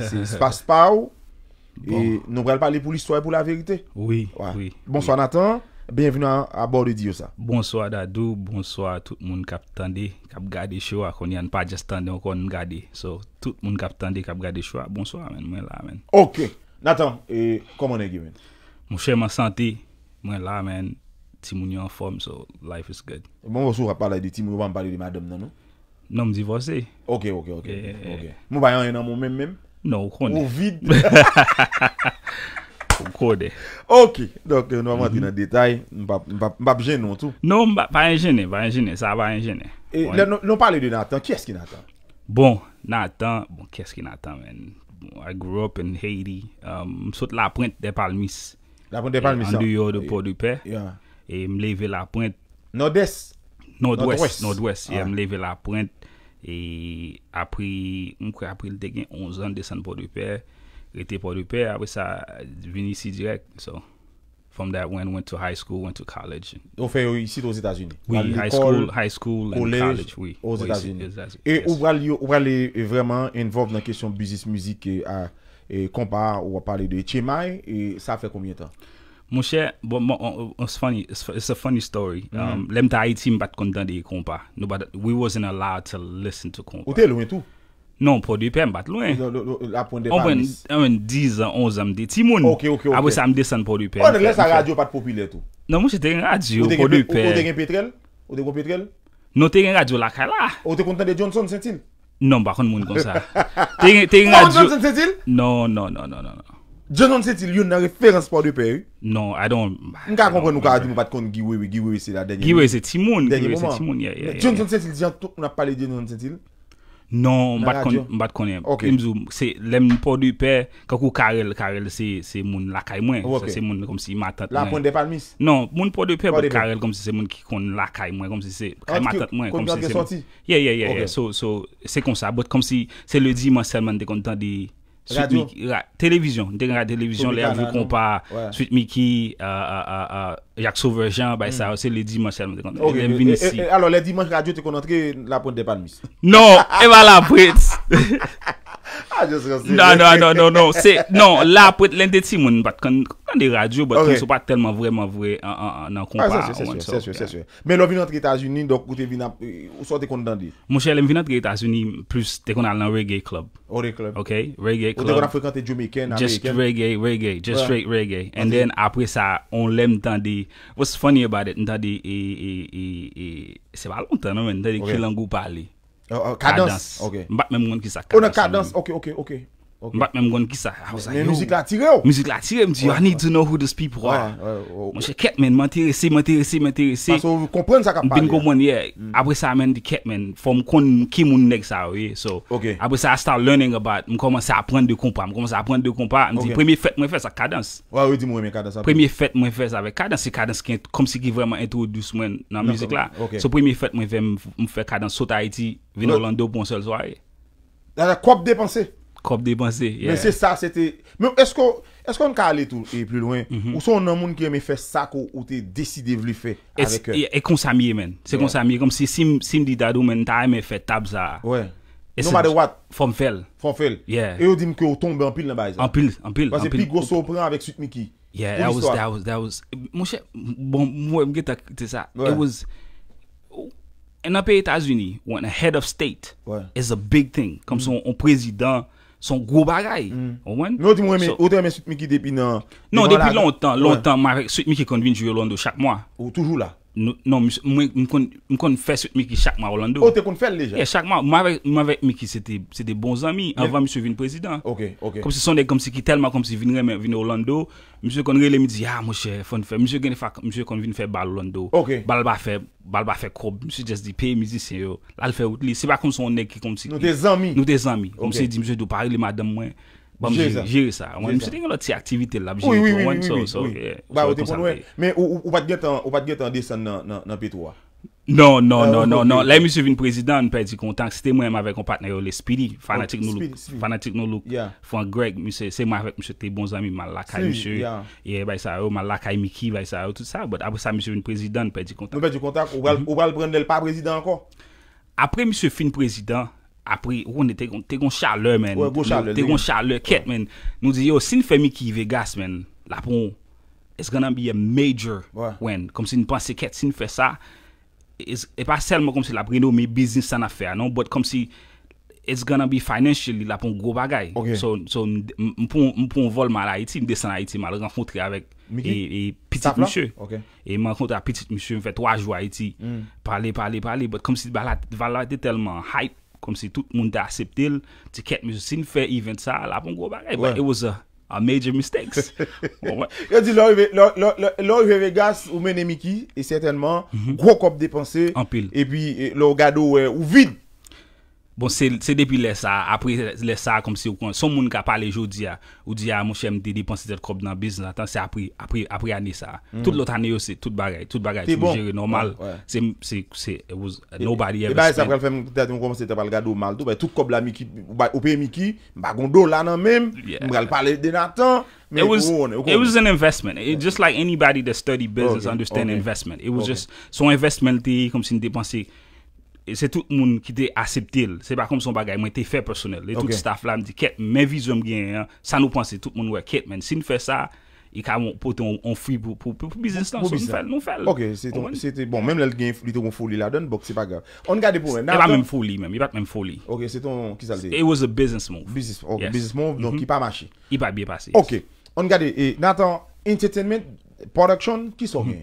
Se spas pa ou E nou gwen pale pou l'histoire pou la verite Oui Bonsoi Nathan Bienvenu a borde diyo sa Bonsoi dadou Bonsoi tout moun kap tande Kap gade shwa Kon yon pa jastande wakon gade So tout moun kap tande kap gade shwa Bonsoi men mwen la men Ok Nathan e komon e gwen Mwen chè mwen santi Mwen la men Timoun yon form so life is good Mwen mwen sou rapal la di timoun Mwen pale di madam nan nou Nan mwen divorce Ok ok ok Mwen bayan yon nan mwen men men No, ou konde. Ou vide. Ou konde. Ok, donc euh, nous va montrer dans le détail. M'ab gêne non tout. Non, m'ab gêne, m'ab gêne, ça va m'en gêne. Et nous parlez de Nathan, qui est-ce qui Nathan? Bon, Nathan, bon, qui est-ce qui Nathan, men? Bon, I grew up in Haiti. M'soute um, la pointe de Palmis. La pointe de Palmis, ah. En New York, de Port-du-Pay. Yeah. Et m'levé la pointe. Nord-Est? Nord-Ouest. Nord-Ouest, yeah, ah. m'levé la pointe. E apri, mkwe apri l dek gen 11 an desen Port-du-Père, rete Port-du-Père, avè sa vini si direk. So, from that, we went to high school, went to college. Ou fe yon isi dos Etats-Unis? Oui, high school, college, oui. Ose Etats-Unis. E ouvral yon, ouvral yon, yon envov nan kesyon bizis mizik e kompa ou wap pale de Tchemae, e sa fe koumyen tan? Monshe, it's a funny story Lemta Haiti mbat kontan de yi kompa We wasn't allowed to listen to kompa Ote lwen tou? Non, Po Dupen mbat lwen Owen 10 an, 11 amde Ti moun, abwe sa amde san Po Dupen Onen lese a radyo pat popile tou? Non, monshe te gen radyo Po Dupen Ote gen Petrel? Non, te gen radyo lakala Ote kontan de Johnson Sentin? Non, bakon moun konsa Johnson Sentin? Non, non, non, non Djonjonsetil yon nan referans Pordewpe? No, I don't. Mk a konpren nou kare di mwen pat konn giwe we, giwe we se la denye moun? Giwe we se ti moun, giwe we se ti moun. Djonjonsetil di an touk mwen ap pale di Djonjonsetil? Non, mbat konnen. Mbat konnen. Mzou, se lemn Pordewpe kakou Karel, Karel se moun lakay mwen. Se se moun konm si matat mwen. La pon depal mis? Non, moun Pordewpe bat Karel konm si se moun ki kon lakay mwen. Konm si se matat mwen. Konm ki an reswanti? Yeah, yeah, yeah. Televizyon, dengan la televizyon Le avyo kompa, suit Miki Yakso Verjan Ba ysa, se le dimanche Alors le dimanche radio te konantre La ponde de pan mis Non, eva la bret A jes kon se. Non, non, non, non, se. Non, la apwet lente ti moun, bat kon de radyo, bat kon sou pat telman vwereman vwere nan kon pa. A, se, se, se, se, se, se. Men lo vinan te geta zuni, dok ou te vinan, ou so te kon dan di? Monshe, elen vinan te geta zuni, plus te kon al nan reggae club. Reggae club. Ok, reggae club. Ou te kon apwekante Jumeiken, Just reggae, reggae, just reggae. And then apwesa, on lèm dan di, what's funny about it, nan di, se pa lontan an men, nan di kilangou Euh, euh, kadans, mba mwen ki sa kadans O na kadans, ok, ok, ok Okay. la tire musique la tire Mdi I need to know who these people are Mwen Je ket suis Mwen terese Mwen terese Mwen terese sa Bin mm. Apre sa ki moun nek sa So après ça, I start learning about Mwen à apprendre de kompa Mwen à de kompa dit premye fet mwen sa kadans di mwen mwen kadans Cadence, fet mwen si ki vreman introduce mwen Nan la So premye fet mwen fe kadans Sot Vin Orlando Pon sel quoi kop depanse. Yeah. Men se sa, se te... Men esko, esko an ka ale tou e plus loin? Mm -hmm. Ou son nan moun ki eme fe sak ou te deside vli fe avek e? E konsamye men. Se konsamye. Kom si sim, sim di dadou men ta eme fe tab za. Ouais. non mais what. Fom fel. Fom fel. Yeah. E yo dim ki yo tombe an pil nan bay zan. An pil, an pil. Pase pi grosso pran avec süt miki. Yeah, that was, that was, that was. Mwen chè, bon, mwen mwen geta te sa. It was, en apè états unis when a head of state ouais. is a big thing. comme mm. son, président son gros bagaille. Mm. mais men? Ou te men Sweet Mickey depuis Non, longtemps, longtemps, ma Sweet Mickey au chaque mois. Ou toujours là non, je on fait ce Mickey chaque mois Orlando. Oh, tu qu'on fait déjà? chaque mois. Moi avec Mickey, c'était des bons amis avant monsieur venu président. Ok, ok. Comme si sont comme si qui tellement comme si venu Orlando, monsieur connaît il me dit ah mon cher, faut faire monsieur gagne faire monsieur qu'on vient faire bal Orlando. Ok. Bal pas faire bal pas faire club, monsieur juste dit paye musicien yo. Euh, Là le fait outli, c'est pas comme son nèg qui comme si Nous des amis. Nous des amis. Comme si dit monsieur de parler madame moi. Ba m jire sa. M se te gen lot ti aktivite la. M jire ton wèn. So, so, so. Ba wote pon wè. Mè ou pat get an desen nan pet wè. Non, non, euh, non, non. Lè, mse vin prezidant, m pe di kontak. Sete mwen m avek an patnè yo, le Speedy. Fanatik nou luk. Fanatik nou luk. Fon Greg, mse. Se m avek mse te bonzami, m laka mse. Ye, bay sa yo. Oh, m laka yi miki, bay sa yo. Oh, tout sa. But apè sa, mse vin prezidant, m pe di kontak. M pe di kontak. Ou val pren del pa Après, oh, on était te kon, te kon chale men. on kon chale. Te kon chale, ket men. Nou di yo, sin femi ki Vegas men, la pour it's gonna be a major when win. Kom si nou panse ket, sin fe sa, e pa selman comme si la preno business en affaires, non? But comme si, it's gonna be financially la pour go bagay. so So, pour pour vol mal Haiti, mdesan Haiti mal, rencontrer avec Et, et petit monsieur. Et je rencontre un petit monsieur, il fait trois jours à Haïti. Mm. Parler, parler, parler. Mais comme si bah, la valeur était tellement hype, comme si tout le monde a accepté le ticket musicien fait event ça là pour gros bagay ouais. it was a, a major mistake yo dit gas, Vegas ou mené Miki. et certainement mhm. gros cop dépensé en pile et puis eh, le gado ou vide Bon, se depi lè sa, apri lè sa, kom si ou kon, son moun ka pale jodi ya, ou di ya, mouche mte dipansi tel kop nan biznes, atan, se apri, apri, apri anè sa. Tout lot anè yo se, tout bagay, tout bagay, tout jere, normal, se, se, se, it was, nobody ever said. E bay, sa pral fèm, te ati mou komse, te pral gado mal, tou, bay, tout kop la miki, ou bay, oupe miki, bagon do lanan mem, mou pral pale den atan, mè kou wone. It was oh, an investment, just like anybody that study business understand investment, it was just, son investment te, kom si mte pansi, et c'est tout le monde qui t'a accepté. C'est pas comme son bagage, moi, t'es fait personnel. Et tout le staff là me dit, quête, mais vision gagner, hein. ça nous pense, tout le monde, ouais, quête, mais Si nous fait ça, il a porté on fuit pour pour pour business là nous fait OK c'était bon même là il une folie là donne bon c'est pas grave on garde pour a pas même folie même il pas même folie OK c'est ton qui ça dit it was a business move business OK business move donc mhm. il pas marché il pas bien passé OK on garde et Nathan entertainment production qui sont mhm.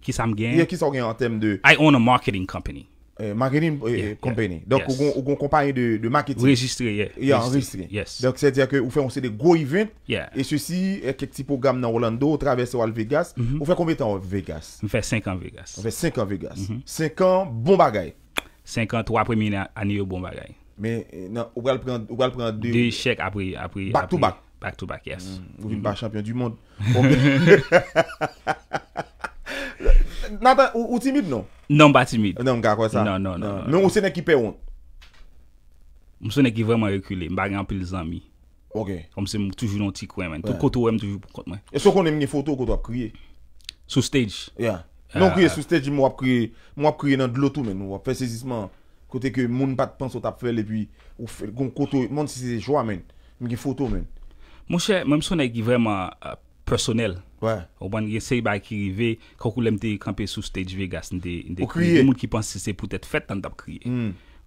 qui ça me gagne qui sont en termes de I own a marketing company Uh, marketing Compagnie. Euh, company. Donc, yes. ou une compagnie de, de marketing. Registré, yeah. Yes. Donc, c'est-à-dire que vous faites, des gros events. Yeah. Et ceci, quelques petits programmes dans Orlando, traverser Wall Vegas. Mm -hmm. Vous faites combien de temps à Vegas? Vous faites 5 ans Vegas. On fait 5 ans Vegas. 5 mm-hmm. ans, bon bagaille. 5 ans, 3 premières années, bon bagaille. Mais, euh, non, on va prendre deux. deux... chèques après, après. Back to back. Back to back, yes. Mm -hmm. Vous n'êtes pas mm-hmm. champion du monde. Nata, ou timid nou? Non, non ba timid. Non mga kwa sa? Non, non, non. non. Mwen mwen se ne kipe yon? Mwen se ne ki vreman rekule. Mba gen apil zami. Ok. Mwen se mwen toujou nou tikwe men. Tou koto wè mwen toujou pou kote men. E so konen mwen foto koto ap kriye? Sou stage. Ya. Ah. Non kriye sou stage mwen ap kriye nan dlo tou men. Mwen ap prezisisman kote ke moun bat panso tap fel e pi. Mwen se se jwa men. Mwen ki foto men. Mwen se, mwen mwen se ne ki vreman... Ah, personnel. Ouais. Au moins, y a qui arrivent, quand on est camper sous stage Vegas, il y a des gens qui pensent que c'est peut-être fait dans le crié.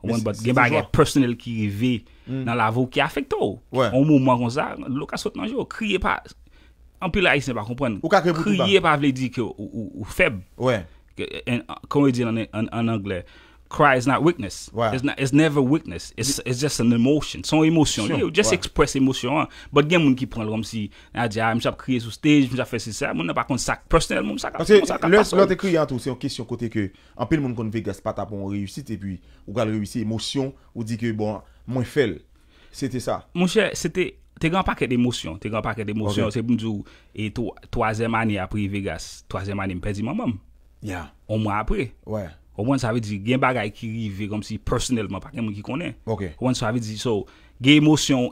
Au il y qui arrivent hmm. dans la voie qui affecte. Au moment où ça, saute dans crier pas. En plus, là, ils ne pas pas veut dire que ou faible. Ouais. Euh, comme on dit en anglais, kwa, nan wiknes. Wè. Nan wiknes nan. Nan wiknes nan. San wiknes nan. Nan wiknes nan. Mwen an ki pran lom si nan a di a, ah, mja ap kriye sou stage, mja ap fè se se. Mwen an pa kon sak, prosnel mwen mwen sak ak taso. Mwen an te kriye an tou, se yon kisyon kote ke anpe l moun kon Vegas pata pon reyusit epi ou kal reyusit wiknes, ou di ke bon, mwen fèl. Sè te sa. Mwen chè, sè te te gran paket wiknes. Te gran paket wiknes. Se bon jow e to 3è mani apri Vegas Wan sa ve di gen bagay ki rive kom si personel man pa gen moun ki konen. Wan sa ve di so, gen emosyon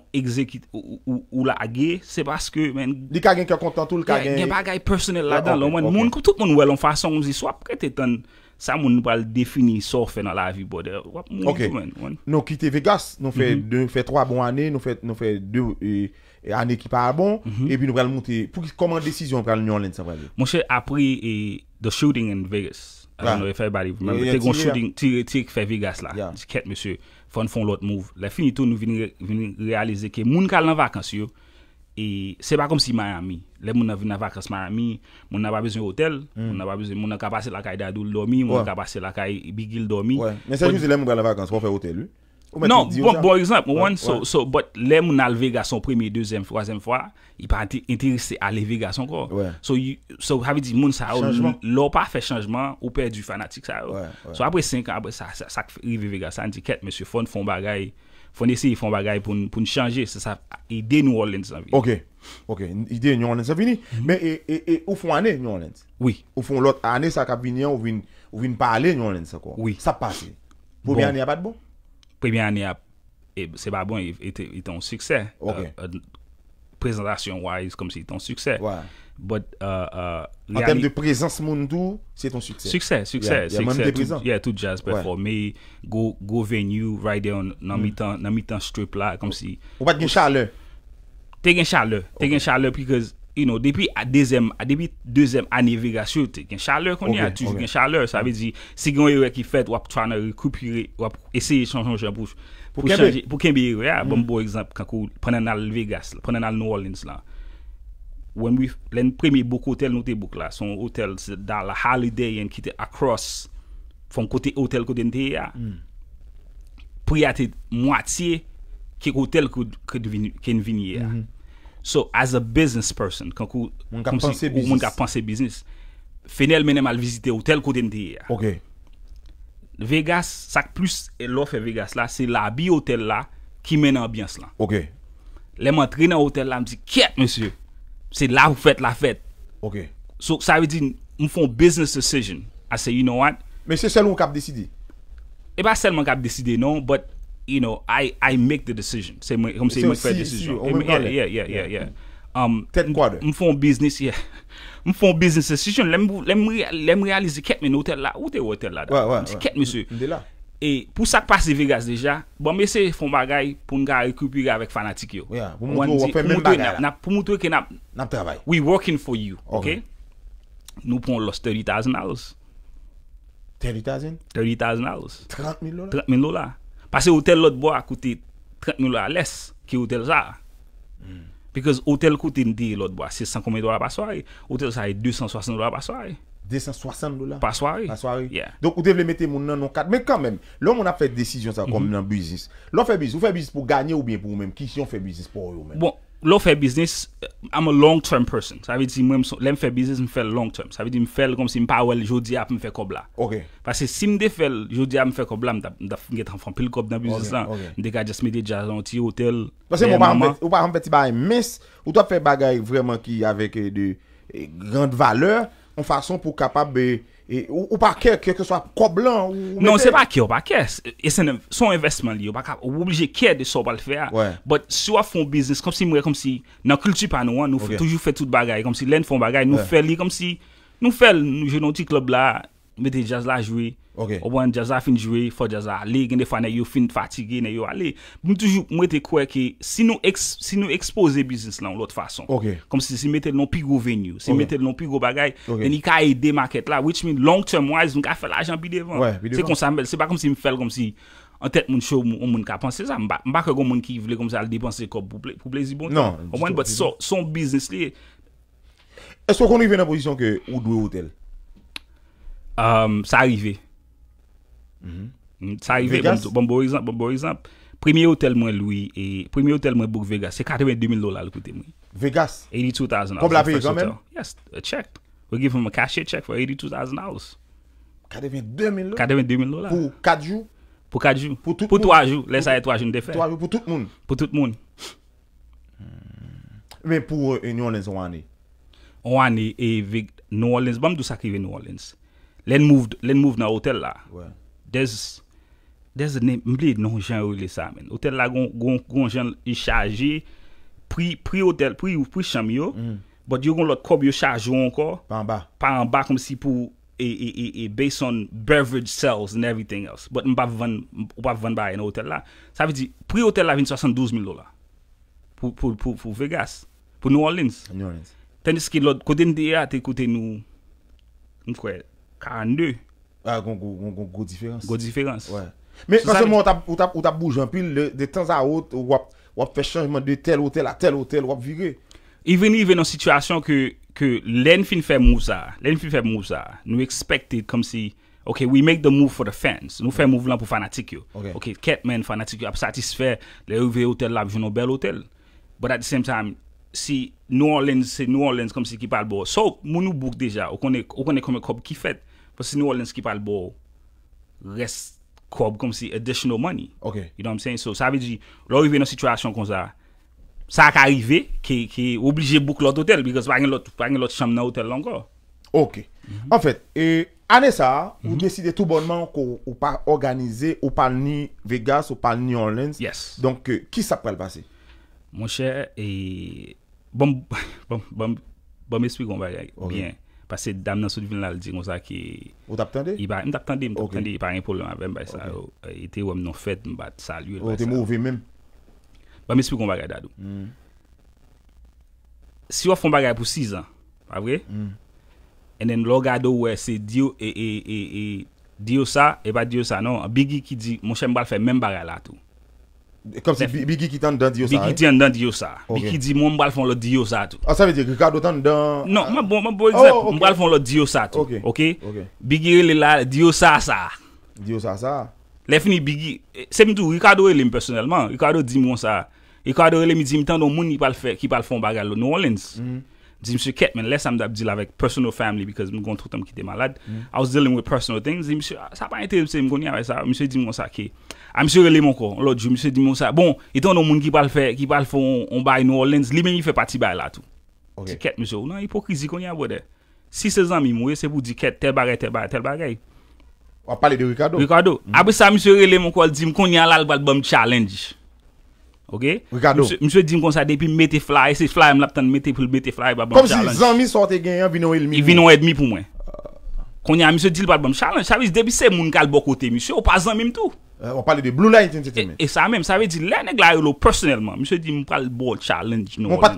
ou la a gen, se baske men... Di kagen ki a kontantou, gen bagay personel la dan. Moun kou tout moun wèl an fason, moun si swa prete ton sa moun nou pral defini so fè nan la vi bode. Ok, nou kite Vegas, nou fè 3 mhm. bon ane, mhm. nou fè 2 ane ki pa a bon, epi nou pral monte, pou ki koman desisyon pral nou alen sa vade? Monshe apri The Shooting in Vegas. C'est ne sais pas si on a fait un shooting qui hein. fait Vegas. Je ne sais pas si on a fait un autre move. Le finit, nous venons réaliser que les gens qui sont en vacances, ce n'est pas comme si Miami. Les gens qui sont en vacances, ils n'ont pas besoin d'un hôtel. Ils mm. n'ont pas besoin d'hôtel. passer n'ont pas besoin d'hôtel. Ils n'ont pas besoin d'hôtel. Ils n'ont pas ils dorment. Mais c'est juste les gens qui sont en vacances pour faire un hôtel. Non, bon, bon exemple, ouais, so, ouais. so, but lè moun alve premier, deuxième, troisième fois, fwa, i pa à aleve gason encore. Ouais. So, you, so havi di moun sa ou, lò pa fè chanjman, ou pè du fanatik sa ou. Oh. So apre 5 an, apre sa, sa, sa rive gason, di ket, fon fon bagay, fon ese fon bagay pou nou chanje, se sa ide New Orleans an vini. Ok, ok, ide New Orleans an vini. Mm-hmm. et e ou fon année New Orleans? Oui. Ou fon lot anè sa kap vini an, ou vin pale New Orleans an kon? Oui. Sa pase. Pou mè anè apat bon? première année, c'est pas bon, il était un succès. Euh, euh, présentation wise, comme si c'était un succès. But, euh, en termes de présence mondiale, c'est un succès. Succès, succès. Il y a, même des présents. Il y a tout jazz performé, go, go venue, right there, dans mm. mi-temps strip là, comme si. Ou pas de chaleur. T'es un chaleur, t'es un chaleur, parce que... Depi a dezem, a depi dezem ane Vegas yo, te gen chaleur konye, a toujou gen chaleur. Sa ave di, se gen yore ki fet, wap trana rekupire, wap eseye chan chan chan pou kembe yore. Ah, bon mm. bon ekzamp, kankou, prenen al Vegas, prenen al New Orleans la. Wen mi, len premi bok hotel note bok la, son hotel se da la holiday yon kite akros fon kote hotel kote ente ya. Pou yate mwatiye, kek hotel kwen vinye ya. So as a business person, kankou mwen ka panse business, fènel menèm al vizite hotel kote nte ye ya. Vegas, sak plus el lo fè Vegas la, se la bi hotel la ki menè ambyans la. Le man tre nan hotel la, mzi, kèt monsye, se la ou fèt la fèt. So sa vè di, mwen fon business decision, I say, you know what? Mwen se sel mwen kap deside? E ba sel mwen kap deside non, but... You know, I make the decision Se mwen, kom se mwen fred decision Se mwen heli, yeah, yeah, yeah Mwen um, fon business, yeah Mwen fon business decision Lem mwen realize ket men hotel la Ote hotel la da? Mwen se ket mwen se E pou sa pasi Vegas deja Bon mwen se fon bagay Pon mwen rekupe yon avek fanatik yo Pon mwen touye ke nap Nap tabay We working for you, ok Nou pon los 30,000 alos 30,000? 30,000 alos 30,000 lola? 30,000 lola Parce que l'hôtel l'autre bois a coûté 30 000 dollars à l'est, qui est l'hôtel ça. Parce que l'hôtel coûte, l'autre bois, c'est 100 dollars par soirée. L'hôtel ça est 260 dollars par soirée. 260 dollars Par soirée. Par soirée. Donc, vous devez mettre mon nom en 4. Mais quand même, l'homme, on a fait décision ça comme mhm. dans business. L'homme fait business. Vous faites business pour gagner ou bien pour vous-même. Qui si on fait business pour vous-même? Lo fè biznes, am a long term person. Sa vi di mwen, lè m fè biznes, m fè long term. Sa vi di m fèl kom si m pa wèl jodi ap m fè kob la. Ok. Pase si m de fèl, jodi ap m fè kob la, m da fanget an fampil kob nan biznes lan. Ok, ok. M dek a jasme de jason ti, hotel, maman. Ou par an peti ba yon mes, ou to fè bagay vreman ki avèk de grand valeur, an fason pou kapab be... Et, ou, ou pas quelque que soit coblant ou Non, c'est pas qui ou pas qu'est. Et c'est son investissement lié, ou pas Ou obligé qu'est de ça pas le faire. mais But si on fait un business, comme si, comme si, dans culture pas nous, hein, nous okay. toujours fait toute bagaille, comme si l'un font bagaille, nous ouais. fait li, comme si, nous fait, nous, je n'ai club là, Mwen te jaz la jwe, obwen jaz la fin jwe, fo jaz la ale, gen defa ne yo fin fatige, ne yo ale. Mwen te kwe ki, si nou expose biznes la ou lot fason, kom si si metel non pi go venue, si metel non pi go bagay, deni ka ede market la, which mean long term wise, mwen ka fe l'ajan pi devan. Se kon sa mel, se ba kom si mi fel kom si an tet moun chou moun ka panse, se sa mba ke kon moun ki vle kom se al depanse kop pou plezi bon. Owen, but son biznes li e. E so kon yon ve nan posisyon ke ou dwe hotel? Sa rive. Sa rive. Bon bo rezamp. Bon bo rezamp. Bon, bon premier hotel mwen Louis e premier hotel mwen book Vegas se kadeven 2000 lola lukote mwen. Vegas? 82,000 lola. Pob la Vegas men? Yes. A cheque. We give him a cashier cheque for 82,000 lola. Kadeven 2000 lola? Kadeven 2000 lola. Po kadejou? Po kadejou. Po 3jou. Lè sa yè 3jou ndè fè. Po tout moun? Po tout moun. Men pou New Orleans o wane? O wane e New Orleans. Bèm dè sakri ve New Orleans. O wane. Len mouv nan otel la. Wè. Des, des a name, mble nan jen yon le sa men. Otel la gwen, gwen jen yon chaje, pri, pri otel, pri, pri chamyo, mm. but yon gwen lot kob yon chaje yon anko. Pan ba. Pan ba kom si pou, e, e, e, e, based on beverage sales and everything else. But mba vvan, mba vvan baye nan otel la. Sa vi di, pri otel la vint 72 mil dola. Po, po, po Vegas. Po New Orleans. New Orleans. Tende skil lot, kode mde ya te kote nou, mk 42. Ah, gros différence. Gros différence. Ouais. Mais non seulement ou t'a bougé en pile, de temps à autre, ou ap fait changement de tel hôtel à tel hôtel, on ou ap vire. Il veni i que an que que fin fait mou sa, len fin fait Nous nous nou comme si, ok, we make the move for the fans, nous fait move mouvement pour les yo. Ok, okay ketmen fanatique yo ap le rive hôtel la, jounou bel hôtel But at the same time, si New Orleans, c'est New Orleans comme si qui parle bon so nous nous déjà. On ou comme un cop qui fait parce que New Orleans qui parle beau, reste comme si additional money. OK. You know what I'm saying? So, ça veut dire, dans une situation comme ça, ça a arrivé, qui est obligé de boucler l'autre hôtel, parce que pas l'autre chambre dans l'hôtel encore. OK. En fait, et année ça, vous mhm. décidez tout bonnement qu'on ne pas organiser, ou pas Vegas, ou pas New Orleans. Yes. Donc, euh, qui ça peut passer? Mon cher, et... Bon, bon, bon, bon, bon, bon, bon, bien. Bas se dam nan sou di vin lal di kon sa ki... Ou tap tende? Ou tap tende, ou tap tende. Par en problem avem bay sa. E te wèm nan fèt, mbat salye. Ou te mou vi mèm? Ba mè spi kon bagay dadou. Si wè fèm bagay pou 6 an, pabre? E nen lò gado wè se diyo e... Diyo sa, e bat diyo sa. Non, bigi ki di, mwen chè mbal fè mèm bagay la tou. Kom se bigi ki tan dan diyo sa? Bigi ti an dan diyo sa. Ok. Bigi di moun mbal fon lò diyo sa tout. A ah, sa ve diye, Ricardo tan dan... Non, mba bon, mba bon, mbal fon lò diyo sa tout. Ok. Ok. Bigi re le la diyo sa sa. Diyo sa sa. Lef ni bigi... Se mtou, Ricardo re le m personelman. Ricardo di moun sa. Ricardo re le mi di m tan don moun ki pal fon bagal lò. Nou olens. Hmm. Di mswe ket men lè sa mdap dil avèk personal family because mwen kon trotan mkite malad. Mm. I was dealing with personal things. Di mswe, sa pa ente mswe, mwen kon nye avè sa, mswe di mwonsa ke. A mswe rele mwen kon, lò di mswe di mwonsa, bon, itan don moun ki pal fè, ki pal fò, on bay in New Orleans, li men yi fè pati bay la tout. Di ket mswe, ou nan, hipokrizi kon nye avè de. Si se zan mi mwè, se pou di ket tel bagay, tel bagay, tel bagay. Wap pale de Ricardo. Ricardo. Ape sa mswe rele mwen kon, di mkoun nye al albam challenge. Ok, mswe di m kon sa depi mette fly, se fly m lap tan mette pou mette fly ba bèm challenge. Kom si zanmi sote gen, yon vinon el mi pou mwen. Yon vinon el mi pou mwen. Konya mswe di l bèm challenge, chavis debi se moun kal bokote mswe, ou pa zanmi m tou. Ou pale de blue light ente teme. E sa mèm, chavis di lè nè glayolo personelman, mswe di m pale bol challenge nou. Ou pa jem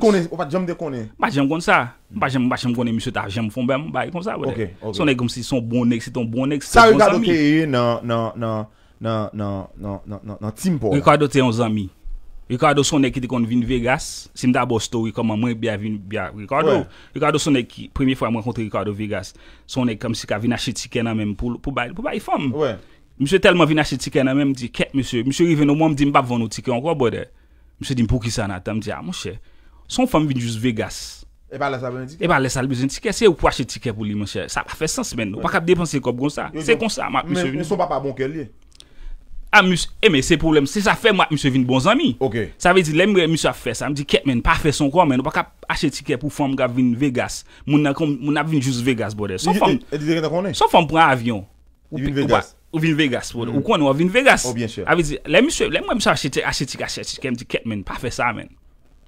de kone? Ou pa jem kon sa, ou pa jem kon se mswe ta jem fon bèm, ou pa jem kon sa wè. Ok, ok. Sone kom si son bon nek, si ton bon nek, si ton kon zanmi. Ricardo sou nèk ki di kon vin Vegas, si mda bosto wikon man mwen biya vin biya Ricardo, Ricardo sou nèk ki premye fwa mwen kontre Ricardo Vegas, sou nèk kam si ka vin ashe tikè nan menm pou bayi, pou bayi fam. Mse telman vin ashe tikè nan menm di, ket mse, mse rive nou mwenm di mpa vono tikè anko bode, mse di mpo ki sa ah, natan, di a monshe, son fam vin jous Vegas. E pa lè salbez un tikè? E pa lè salbez un tikè, se ou pou ashe tikè pou li monshe, sa pa fè sens men nou, pa kap depanse kop gonsa, se gonsa a map mse vini. Mwen son pa pa bon ke li e? amuse ah, et eh, mais c'est problème c'est ça fait moi monsieur vin bon ami OK ça veut dire l'aime monsieur a fait ça me dit qu'est pas fait son quoi mais on pas acheter ticket pour femme qui vin Vegas mon mon a vinn juste Vegas bordel son femme son femme prend avion ou Vegas ou vin Vegas mm. ou on on vin Vegas oh bien sûr avait dit les monsieur les moi monsieur acheter acheter ticket acheter ticket me dit qu'est pas fait ça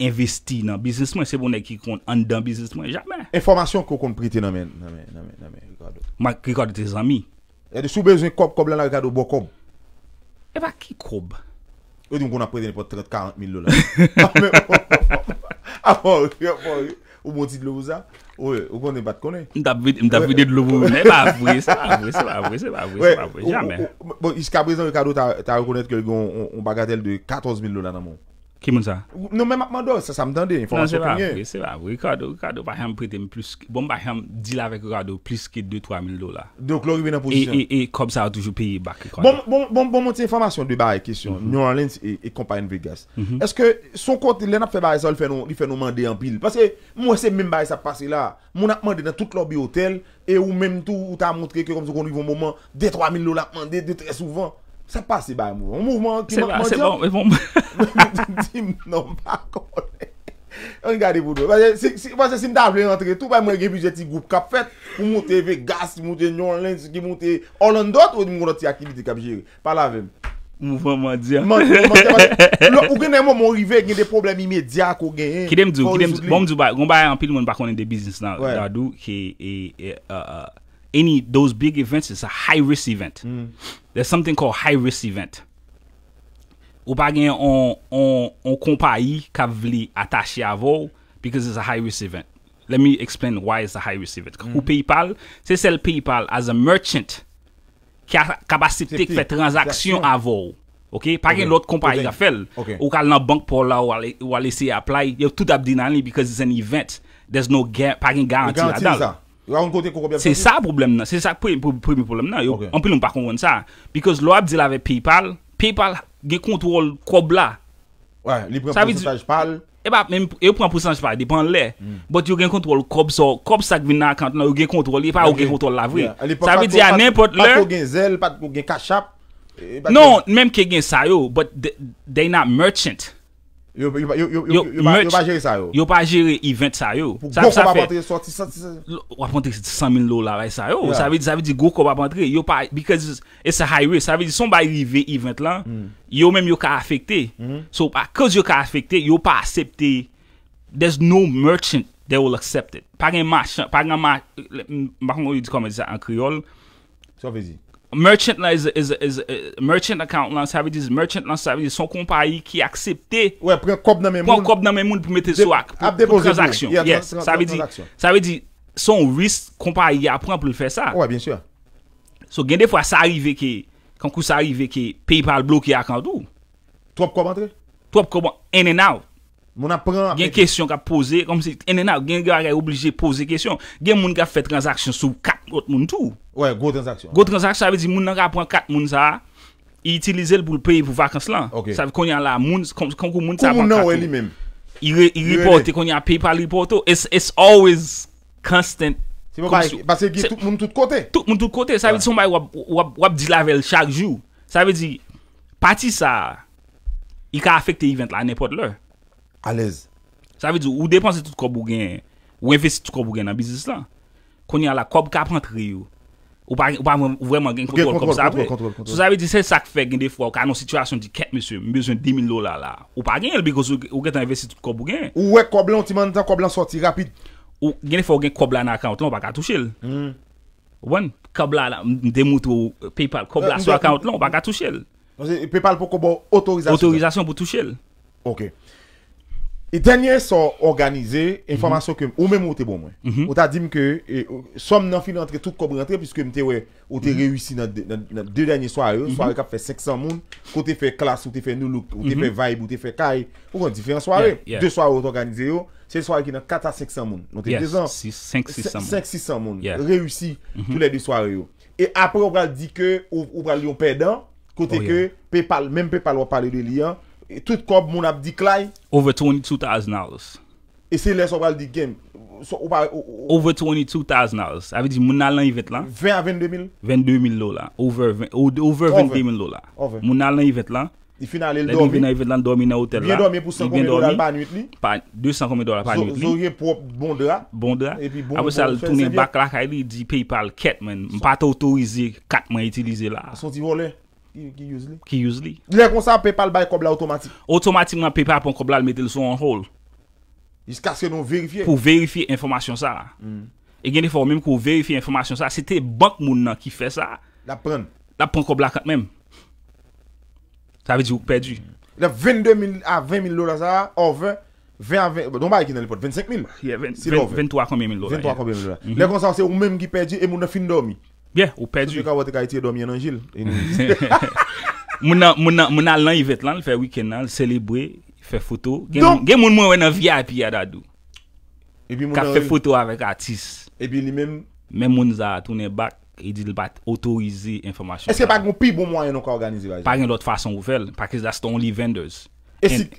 investi nan bizismon, sebo ne ki kont an dan bizismon, jamen. Enformasyon kon kont prite nan men. Ma kikot de te zami? E de sou bezen kob, kob la nan rekado, bo kob. E ba ki kob? E di moun kon apre dene pot 30-40 mil lola. Apo, apo, ou moun ti dlo ouza, ou kon dene bat konen. Mta vide dlo ouza, e ba avwe, seba avwe, seba avwe, jamen. Bon, iska brez nan rekado, ta rekonet ke yon bagatel de 14 mil lola nan moun. Qui moun ça Non, mais maintenant, ça, ça me donne des informations. Non, c'est pas vrai, c'est pas vrai. Ricardo, Ricardo, par exemple, prête plus. Bon, par exemple, deal avec Ricardo plus que 2-3 000 dollars. Donc, l'on est dans position. Et, et, et comme ça, a toujours payé back. Bon, bon, bon, bon, mon information de barre question. Mm -hmm. New Orleans et, et compagnie Vegas. Mm -hmm. Est-ce que son compte, il a fait barre ça, il fait nous, il fait nous en pile. Parce que moi, c'est même barre ça passé là. Mon a demandé dans toute lobby hôtel et ou même tout, ou t'as montré que comme ça, qu'on y un moment, 2-3 000 dollars demandé, de très souvent. Sa pase ba yon mouvman? Mouvman ki man diyan? Se bon, se bon. Mouvman ki moun bakone. On yon gade vodo. Wan se sin dab le yon antre, tout bay moun gebi je ti goup kapet. Moun te Vegas, moun te New Orleans, moun te Hollandot, moun te akibite kapjere. Palavem. Mouvman moun diyan. Ou genen moun moun rivek gen de problem imedya kou genen. Kide mdou, kide mdou, bon mdou bay. Gon bay an pil moun bakone de bizis nan dadou ki e... Those big events is a high risk event. Mm. There's something called high risk event. Ou pa gen an kompa yi ka vli atashi avor because it's a high risk event. Let me explain why it's a high risk event. Mm. Ou PayPal, se sel PayPal as a merchant ki a kapasitek fet transaksyon avor. Ou pa gen lot kompa yi ga fel. Ou kal nan bank po la ou alesey apply. Yo tout ap dinan li because it's an event. There's no pa gen guarantee adal. Se sa problem nan, se sa problem nan yo, anpil nou pa konwen sa Because lo ap di lave PayPal, PayPal gen kontrol kob la Wè, li premen prosentaj pal Ewa premen prosentaj pal, depan lè But yo gen kontrol kob sa, kob sa gwen akant nan yo gen kontrol, e pa yo gen kontrol la vwe Sa wè di anen pot lè Pat ko gen zel, pat ko gen kachap Non, menm ke gen sayo, but they not merchant Yo pa jere sa yo. Yo pa jere event sa yo. Pou gwo ko pa pantre sorti 100 000 dolar sa yo. Sa ve di gwo ko pa pantre. Yo pa, because it's a high risk. Sa ve di son ba rive event lan, mm. yo menm yo ka afekte. Mm -hmm. So, akos yo ka afekte, yo pa asepte. There's no merchant that will accept it. Pa gen machan, pa gen machan, bakon yo di koman di sa an kriol. So ve di? Merchant la is is is uh, merchant account lan, sa ve diz merchant lan, sa ve diz son kompayi ki aksepte Ouè, ouais, pren kop nan men moun Pren kop nan men moun pou mette sou ak, pou transaksyon Yes, sa ve diz, sa ve diz, son risk kompayi apren pou l'fè sa Ouè, ouais, bien sûr So gen defwa sa arrive que kankou sa arrive ki PayPal bloke akant ou Trop kop antre? Trop kop, in and out mon apprend. Il une question qu'a poser posé, comme si NNA, il gars obligé de poser question. Il moun qui a fait transaction sur quatre autres moun tout. Ouais, gros transaction. Gros transaction, ça veut dire moun les prend quatre moun ça, ils le pour payer pour vacances là. Ça veut dire qu'on y a là, moun, comme quand moun ça pas non, elle même. Il reporte, qu'on y a payé par le reporte. It's always constant. Parce que tout le monde tout côté. Tout le monde tout côté. Ça veut dire qu'on va dit la chaque jour. Ça veut dire, partie ça, il a affecté event là n'importe l'heure. A lez. Sa ve di, ou depanse tout koub ou gen, ou investi tout koub ou gen nan bizis la. Konye ala, koub ka pantri yo. Ou pa vreman gen kontrol kontrol kontrol kontrol. So sa ve di, se sak fe gen defwa, ou ka anon situasyon di ket mese, mese yon 10.000 lola la. Ou pa gen el, because ou gen tan investi tout koub ou gen. Ou we koub lan, ou ti man tan koub lan soti rapid. Ou gen e fwa gen koub lan akant lan, ou pa ka touche el. Hmm. Ou an, koub lan, mde moutou PayPal, koub lan euh, sou akant lan, ou pa ka touche el. PayPal pou koub lan, otorizasyon pou touche el. Ok. Et dernier sont organisés, information que, ou même ou t'es bon, moi. Mhm. On t'a dit que, somme n'en fin d'entrée, tout comme rentrer, puisque m'te ouais, ou t'es mhm. réussi dans deux dernières soirées, mhm. soirée qui a fait 500 monde, côté fait classe, ou t'es fait nous look, ou t'es fait vibe, ou t'es fait caille, ou différentes soirées. Deux soirées organisé, c'est une soirée qui a 4 à 500 monde. Donc, t'es deux 5 600 5 600 monde. Réussi, tous les deux soirées. Et après, on va dire que, on va lui perdant, côté oh, que, PayPal, même PayPal, on parlé parler de liens Tweetkob moun ap diklay? Over 22,000 alos. E se lè sobal dikken? Over 22,000 alos. Avi di moun alen yi vet lan? 20 a 22,000? 22,000 lola. Over 22,000 lola. Moun alen yi vet lan? Di final el dormi? Lè di moun alen yi vet lan dormi nan hotel la. Biye dormi pou 100,000 dolar pa nwit li? 200,000 dolar pa nwit li. Zouye pou bonde la? Bonde la. E pi bonde la? Apo sa l tounen bak la ka e li di paypal ket men. Mpa t'autoize katman itilize la. Sonti volè? qui use li. Le kon sa PayPal bay kob la otomatik. Otomatikman PayPal pon kob la l metel sou on hold. Jiska se nou verifiye. Pou verifiye informasyon sa. Mm. E gen defo mèm pou verifiye informasyon sa. Se te bank moun nan ki fe sa. La pren. La pren kob la kat mèm. Sa ve di ou perdi. Le 22.000 a 20.000 lola sa. Ou 20. 20 a 20. 000 ba e 25.000. nan li pot. 25.000. Yeah, 23.000 lola. 23.000 lola. Le kon sa se ou mèm ki perdi e moun nan fin do Yeah, ou perdi. Sou fika wote ka iti e domyen anjil? Moun al lan yi vet lan, fe wiken nan, selebwe, fe foto. Gen moun moun wè nan VIP yadadou. Ka fe foto avèk atis. Ebi li men... Men moun zara toune bak, edi li bat otorize informasyon. Eske pak moun pi boun moun yon nou ka organize wajan? Pak yon lot fason wou vel, pak e zast only vendors. Esik...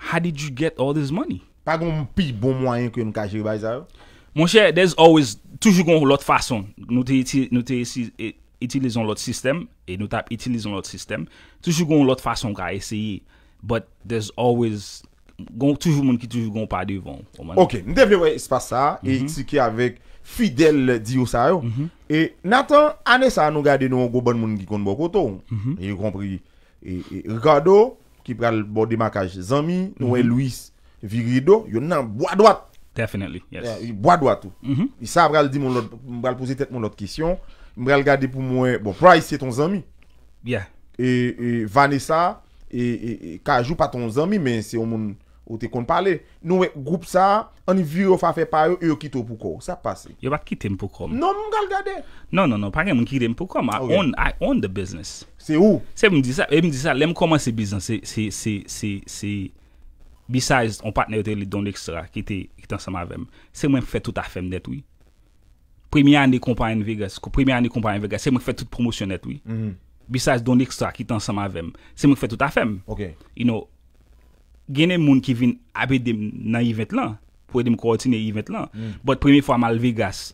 How did you get all this money? Pa goun pi bon mwanyen kwen nou ka jiribay sa yo? Monshe, there's always Toujou goun lout fason Nou te itilison e, lout sistem E nou tap itilison lout sistem Toujou goun lout fason ka eseyi But there's always Toujou moun ki toujou goun pa devon Ok, nou devle wè ispa sa E siki mhm. avèk fidel diyo sa yo mhm. E natan anè sa anou gade Nou goun bon moun ki kon bò koto mhm. E yon kompri E, e rikado Ki pral bode makaj zami, nou mhm. e Louis Virido, yon nan bwa dwat. Definitely, yes. Eh, bwa dwat ou. Mhm. I sa pral di moun lot, mpral pose tet moun lot kisyon, mpral gade pou mwen, bo Price se ton zami. Yeah. E, e Vanessa, e, e, e kajou pa ton zami, men se o moun... Ou te konn pale, nou wek goup sa, an yi vyo ou fa fe par yo, e yo yo kitou pou kou. Sa pase. Yo bat kitem pou kou. Non moun gal gade. Non, non, non. Pari moun kitem pou kou. I own the business. Se ou? Se moun di sa. E moun di sa. Lem koman se bizans. Se, se, se, se, se. Bisaiz, on patne yote li don ekstra ki te, ki te ansam avem. Se moun fè tout afem net wii. Premi an yi kompanyan Vegas. Premi an yi kompanyan Vegas. Se moun fè tout promosyon net wii. Mhm. Bisaiz don ekstra ki te ansam avem. Se Genè moun ki vin abedem nan event lan, pou edem koroti nan event lan, mm. but preme fwa mal Vegas,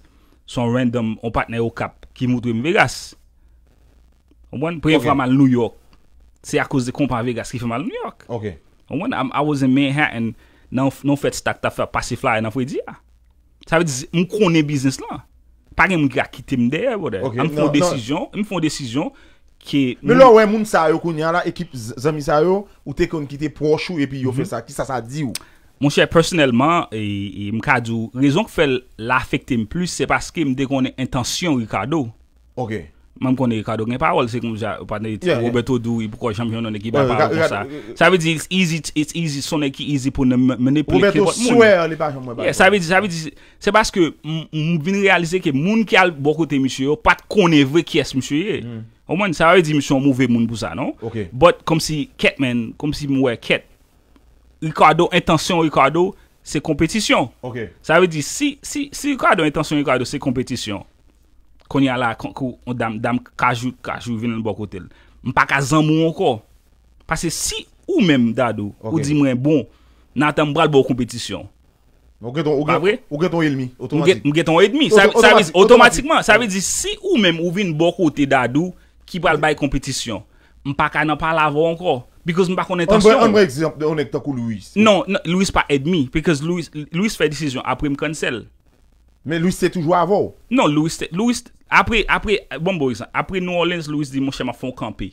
son random, on patne yo kap ki moudwe m Vegas. Preme fwa mal New York, se a kouz de kompa Vegas ki fwa mal New York. I was in Manhattan, nan fwet stak ta fwa pasifla e nan fwedi ya. Ah. Sa wè dizi, m konen biznes lan. Pari m gra kitim de, am fwa non, non. desijon, am fwa desijon, Me lò wè moun sa yo kon nyan la ekip zanmi sa yo, ou te kon ki te prochou epi yo fè mhm. sa ki, sa sa di ou? Moun chè, personelman, e, e, mkajou, rezon ki fè l'afekte m plis, se paske m de kon e intansyon Ricardo. Ok. Mè m kon e Ricardo gen parol, se kon m jè patne Roberto Doui e pou kon chanmjoun nan ekipan parol pou sa. Sa vè di, it's easy, it's easy, son e ki easy pou m menepleke. Roberto, m wè an e bachan m wè bachan. Sa vè di, sa vè di, se paske m vini realize ke moun ki al bokote m chou yo, pat kon e vè ki es m chou yo. Hmm. Oman, sa ve di mi son mouve moun pou sa, non? Ok. But, kom si ket men, kom si mouwe ket, likado, intansyon likado, se kompetisyon. Ok. Sa ve di, si likado, intansyon likado, se kompetisyon, konya la, konkou, dam, dam, kajou, kajou, vinen bo kote. Mpa kazan moun anko. Pase si ou men mdadou, ou di men, bon, natan mbral bo kompetisyon. Ou geton, ou geton, ou geton yelmi, otomatik. Ou geton yelmi, sa ve di, otomatikman, sa ve di, si ou men mbin bo kote dadou, Ki pa l baye kompetisyon. M pa ka nan pa lavo anko. Because m pa konen tansyon. Anbe exemple de anek toko Louis. Non, non, Louis pa edmi. Because Louis fè disisyon apre m konsel. Men Louis se toujwa avou. Non, Louis se... Louis... Apre, apre... Bon boy, apre New Orleans, Louis di mò chè ma fon kampe.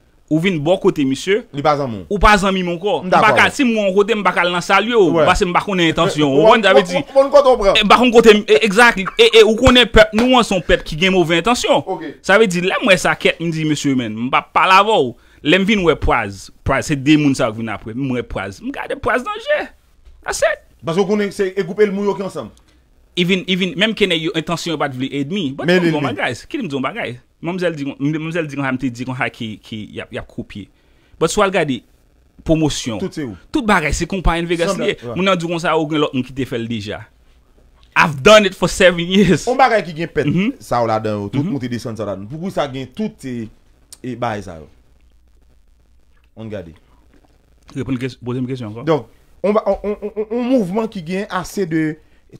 Ou vin bo kote misye. Li bazan moun. Ou bazan mi moun kor. Si moun kote m bakal lan salye ou. Basen m bakone intasyon. Ou wanda ve di. M bakone kote m. M bakone kote m. E exactly. E ou konen pep nou an son pep ki gen mou ven intasyon. Ok. Sa ve di. La m wè sa ket. M di misye men. M wè pala vò ou. La m vin wè praz. Praz. Se demoun sa wè vina apwe. M wè praz. M gade praz danje. Aset. Basen ou konen se egoupe l mou yo ki ansam. Even even. Mem kene yo Mamzel di kon ha, mwen te di kon ha ki yap koupye. But sou al gade, promosyon. Tout se ou? Tout bare, se kompanyen Vegas liye, mwen an di kon sa ou gen lòt mwen ki te fel deja. I've done it for seven years. On bare ki gen pet mhm. sa ou la den ou, tout mwen mhm. te desen sa ou la den. Poukou sa gen tout e baye sa ou. On gade. Repon yon kres, bon yon kres yon an kon? Don, on mouvman ki gen ase de,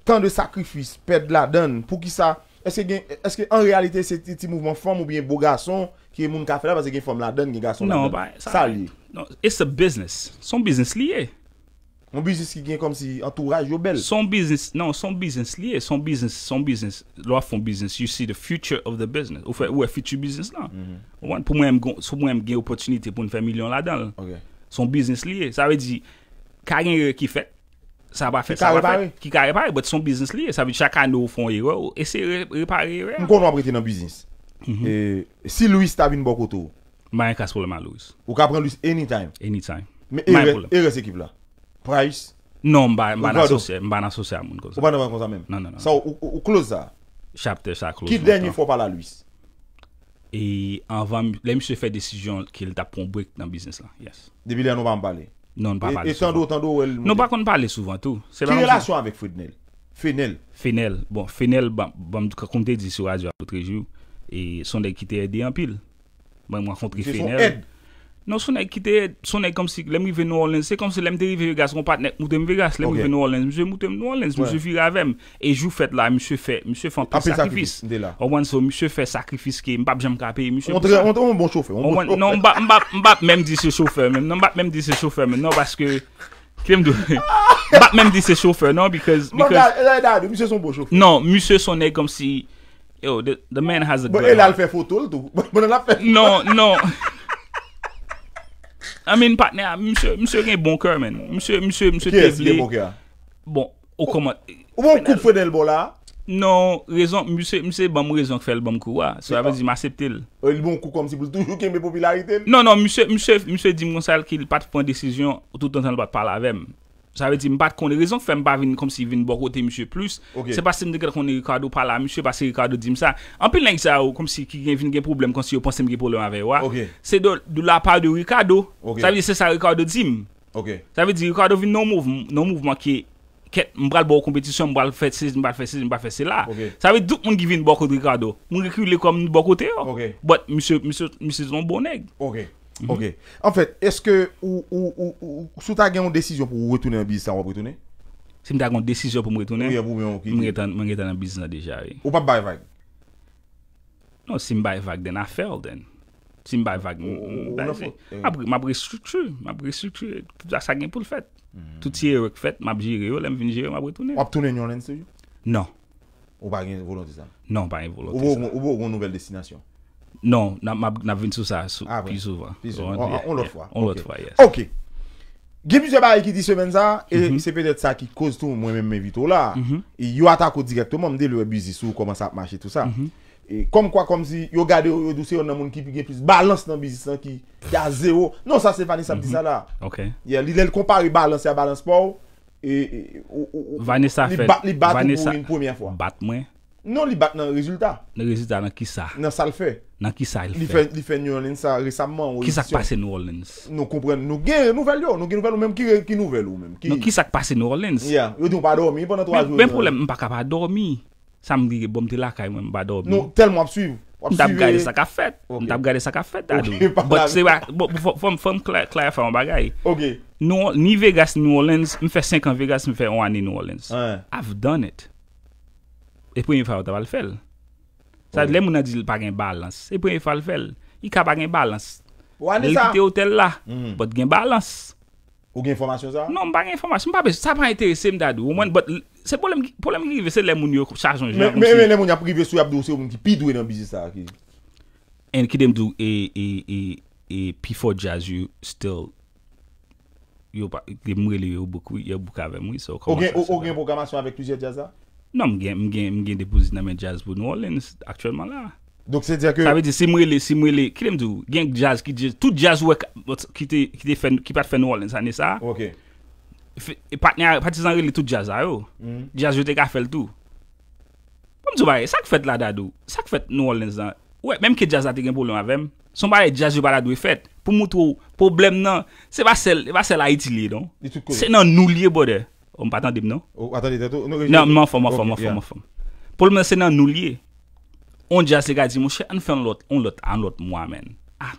tan de sakrifis, pet la den, pou ki sa, pou ki sa, Eske en realite se ti mouvment fòm ou bien bo gason ki e moun ka fè la Pase gen fòm la den, gen gason la den? Non, sa li non, It's a business, son business liye Son business ki gen kom si entourage yo bel? Son business, non, son business liye Son business, son business, lò fòm business You see the future of the business Ou fè, ou e future business la Pou mwen, sou mwen gen oppotunite pou nou fè milyon la den Ok Son business liye, sa ve di Kagen yo ki fèt Ki ka repare? Ki ka repare, but son biznis liye. Sa vi chaka nou fon yere ou ese repare yere. Mkoun wap rete nan biznis? Si Louis ta vin bokotou? Mba yon ka spoleman Louis. Ou ka pren Louis anytime? Anytime. Mba yon res ekip la? Price? Non, mba nan sosye a moun konza. Mba nan sosye a moun konza men? Non, non, non. Sa non. ou close sa? Chapter sa close. Ki den yon fwa pala Louis? E anvan, le misye fe desijyon ki el tapon break nan biznis la. Yes. De bilè anvan mbale? Non, pas parler. Et sans doute, Non, elle... pas qu'on parle souvent tout. Quelle relation avec Fenel Fenel. Fénel Bon, Fenel, bon, bon, comme tu dit sur radio l'autre jour, et son équipe est aidé en pile. Moi, moi, contre Fénel... Nou sou nèk kitè, sou nèk kom si lèm wive Nou Orleans, se kom se lèm derive Vegas, kom patnèk moutèm Vegas, lèm wive Nou Orleans, mou se moutèm Nou Orleans, mou se vir avèm. E jou fèt la, mou se fèt, mou se fèt anpè sakrifis. Ape sakrifis, dè la. Ouan so, mou se fèt sakrifis ke, mbap jèm kapè, mou se fèt... Ontre, ontre, moun bon choufer, moun bon choufer. Mbap, mbap, mbap mèm di se choufer, mèm, non, mbap mèm di se choufer, non, mèm, nou baske... Klem dounè. Mbap mèm di Amèn patnè a, msè gen bon kèr men. Msè, msè, msè. Kè es gen bon kèr? Bon, ou komat. Ou bon kou fwen el bon la? Non, rezon, msè, msè, ban mou rezon fwen el bon kou wa. Se la vè di m'aseptel. Ou bon kou kom si pou toujou ke mè popularitel? Non, non, msè, msè, msè di m'konsal ki l'pat pou pon desisyon ou tout an tan l'bat pal avèm. Javè di m pat konè rezon kon fè m pa vin konm si vin bòkote m chè plus, se pasè m de kèdè konnen Ricardo pa la m chè pasè Ricardo di m sa. Anpè lèng sa ou konm si ki gen vin gen problem konn si yo panse m gen problem avè wwa. Se do la par de Ricardo, javè di se sa Ricardo di m. Javè di Ricardo vin nan mouvman ki m pral bòk kompetisyon, m pral fè sèz, m pral fè sèz, m pral fè sèz la. Javè di tout moun ki vin bòkote Ricardo, m wè ki wile kom m bòkote yo. Bòt m se zon bonèg. Ok. Mhm. Ok. En fèt, eske ou sou ta gen yon desisyon pou mwetounen yon bizis sa wap wè tounen? Si mwen ta gen yon desisyon pou mwetounen, mwen getan yon bizis nan deja. Ou pa bay vag? Non, si m bay vag den a fèl den. Si m bay vag, mwen ap resutre. Mwen ap resutre. Sa gen pou l fèt. Touti yon fèt, mwen ap jiré yo, lèm vin jiré, mwen ap wè tounen. Wap tounen yon lèn se yon? Non. Ou pa gen yon volontisan? Non, pa gen yon volontisan. Ou bo yon nouvel desinasyon? Non, nan vin sou sa ah, pi souvan. On lo fwa. On lo fwa, yes. Ok. Ge bizye ba e ki disye men za, se pedet sa ki koz tou mwen men me vitou la, yo ata kou diket tou mwen, de lou e bizye sou koman sa ap mache tout sa. Kom kwa kom si, yo gade yo douse yon nan moun ki pi gen plus, balans nan bizye san ki, ya zero. Non sa se Vanessa ap di sa la. Ok. Ya li lèl kompari balans ya balans pou, Vanessa ap fè. Li bat ou mwen pou mwen fwa. Bat mwen. Non li bat nan rezultat. Nan rezultat nan ki sa. Nan sa l fè. Nan ki sa il fè? Li fè New Orleans sa risamman. Ki sa k pase New Orleans? Nou gen nouvel yo. Nou gen nouvel ou menm ki nouvel ou menm. Ki non, sa k pase New Orleans? Ya. Yo di ou pa adomi. Ben euh. problem mpaka pa adomi. Sa mdi bom ti lakay mwenm pa adomi. Nou tel mw ap suy e- mw? Mta ap gade sa ka fèt. Mta ap gade sa ka fèt adou. But se wak. Fò m fò m fò m klaya fò m bagay. Ok. Nou ni Vegas New Orleans. M fè 5 an Vegas. M fè 1 an New Orleans. I've done it. E pwen yon fò yon tabal fèl. Sa lè moun nan di li pa gen balans, e pou yon fal fel, yi ka pa gen balans. Wane sa? Lè ki te hotel la, but mm. gen balans. Ou gen formasyon sa? Non, pa gen formasyon, mpa beso, sa pa enterese mdadou, ou mwen, but, se pou lè moun yon givese lè moun yon kou chas yon jen moun se. Men, men, lè moun yon pou givese sou yabdou se, ou mwen ki pi dwe nan biji sa akil. En ki dem dwe, e, e, e, e, pi for jazz yon, still, yon pa, yon mweli yon bokwi, yon bokave mwi, so. Ou gen, ou gen programasyon avèk tu jet jazz sa? Non m gen depozit nan men jazz pou New Orleans, aktyonman la. Sabe di, si m wile, si m wile, ki de m dou? Genk jazz, tout jazz wèk ki pat fè New Orleans, anè sa? Patizan wèk lè tout jazz a yo. Mm. Jazz wèk te ka fè l'tou. Pon m dou bè, sak fèt la dadou? Sak fèt New Orleans dan? Mèm ki jazz a te gen problem avèm, son bè jazz wèk badad wè fèt. Pon m wou tou, problem nan, se va sel a itilè don. Se nan nou liye bode. Ou m patandebe nou? Ou m patandebe nou? Nan, m an fom, m an fom, m an fom. Pol m lese nan nou liye, on jazz e ga di monshe, an fom lout, an lout, an lout mwa men. A,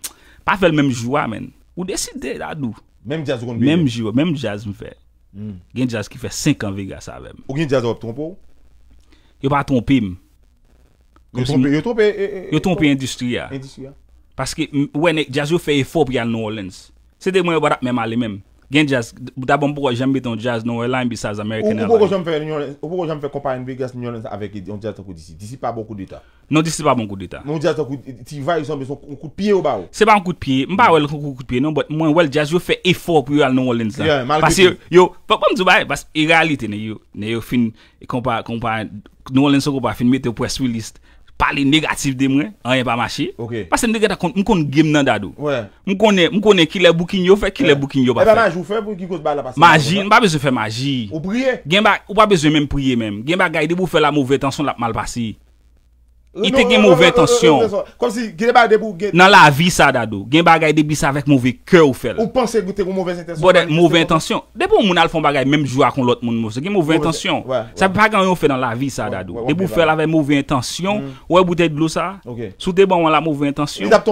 pa fel menm jwa men. Ou desi de la dou. Menm jazz ou kon bebe? Menm jwa, menm jazz m fe. Gen jazz ki fe 50 vega sa vebe. Ou gen jazz ou ap trompou? Yo pa trompim. Eh, eh, yo trompim? Yo eh, trompim industria. Industria. Paske, wène, jazz yo fe e fob ya New Orleans. Se de mwen yo badap menm ale menm. gen jaz, buta bon pou kon jambet an jaz nou elan bisaz Amerikan elan. Ou pou kon jamb fe kompa en Vegas nou jaz avek yon jaz to kou disi, disi pa bokou dita? Non disi pa bokou dita. Non jaz to kou, ti va yon son beso, on kou pye ou ba ou? Se ba on kou pye, mba ou elan kon kou kou pye nou, but mwen wel jaz yo fe efo pou yo al nou jaz lan. Ya, mal kou pye. Yo, pou kon jambet an jaz avek yon jaz to kou disi, nou jaz to kou disi, nou jaz to kou disi, Parle negatif de mwen, anye pa machi. Ok. Pase negatif kon, mkone gem nan dadou. Wè. Mkone, mkone ki lè boukin yo, fè ki lè boukin yo. E ba majou fè, pou ki kote bay la pasi. Maji, mba beze fè maji. Ou priye. Gen ba, ou pa beze mèm priye mèm. Gen ba gayde pou fè la mouvè tan son la malpasi. Ite gen mouve intansyon. Nan la vi sa dadou. Gen bagay debisa vek mouve kè ou fel. Ou panse goutè gou mouve intansyon. Bo de mouve intansyon. Depo moun al fon bagay, mèm jou a kon lot moun mousè. Gen mouve intansyon. Sa pe pa gen yon fe nan la vi sa dadou. De pou fel ave mouve intansyon, ou e boutè d'lou sa, sou deban wala mouve intansyon. I tap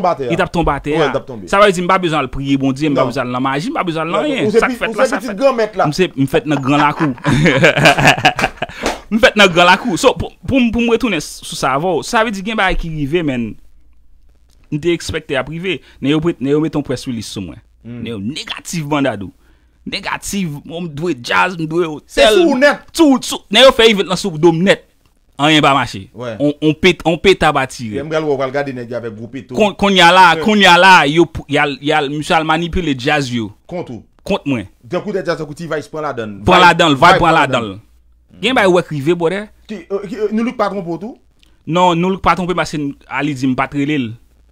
ton batè ya. Sa va yon si mba bezan al priye bondi, mba bezan al la maji, mba bezan al la rien. Mwen se mwen se mwen se mwen se mwen se mwen se m Mwen fèt nan gwa lakou. So, pou mwen tounen sou sa vò, sa vè di gen ba yon ki rive men, mwen te ekspekte a prive, mwen yon mwen ton preswilis sou mwen. Mwen hmm. yon negatif bandadou. Negatif, mwen dwe jazz, mwen dwe... Se sou ou net? Sou, sou, mwen yon fèt yon sou pou dom net. An yon ba mache. Ouè. On pe tabati. Gen mwen yon walgade yon javek vwupit. Kon yon la, kon yon la, yon mwen manipule jazz yon. Kont ou? Kont mwen. Gen koute jazz yon koute vice paladon? Paladon, vice palad Gen ba yon wèk rive bo re? Ki, euh, euh, nou luk patron po tou? Non, nou luk patron pe basi Ali di m patre lèl.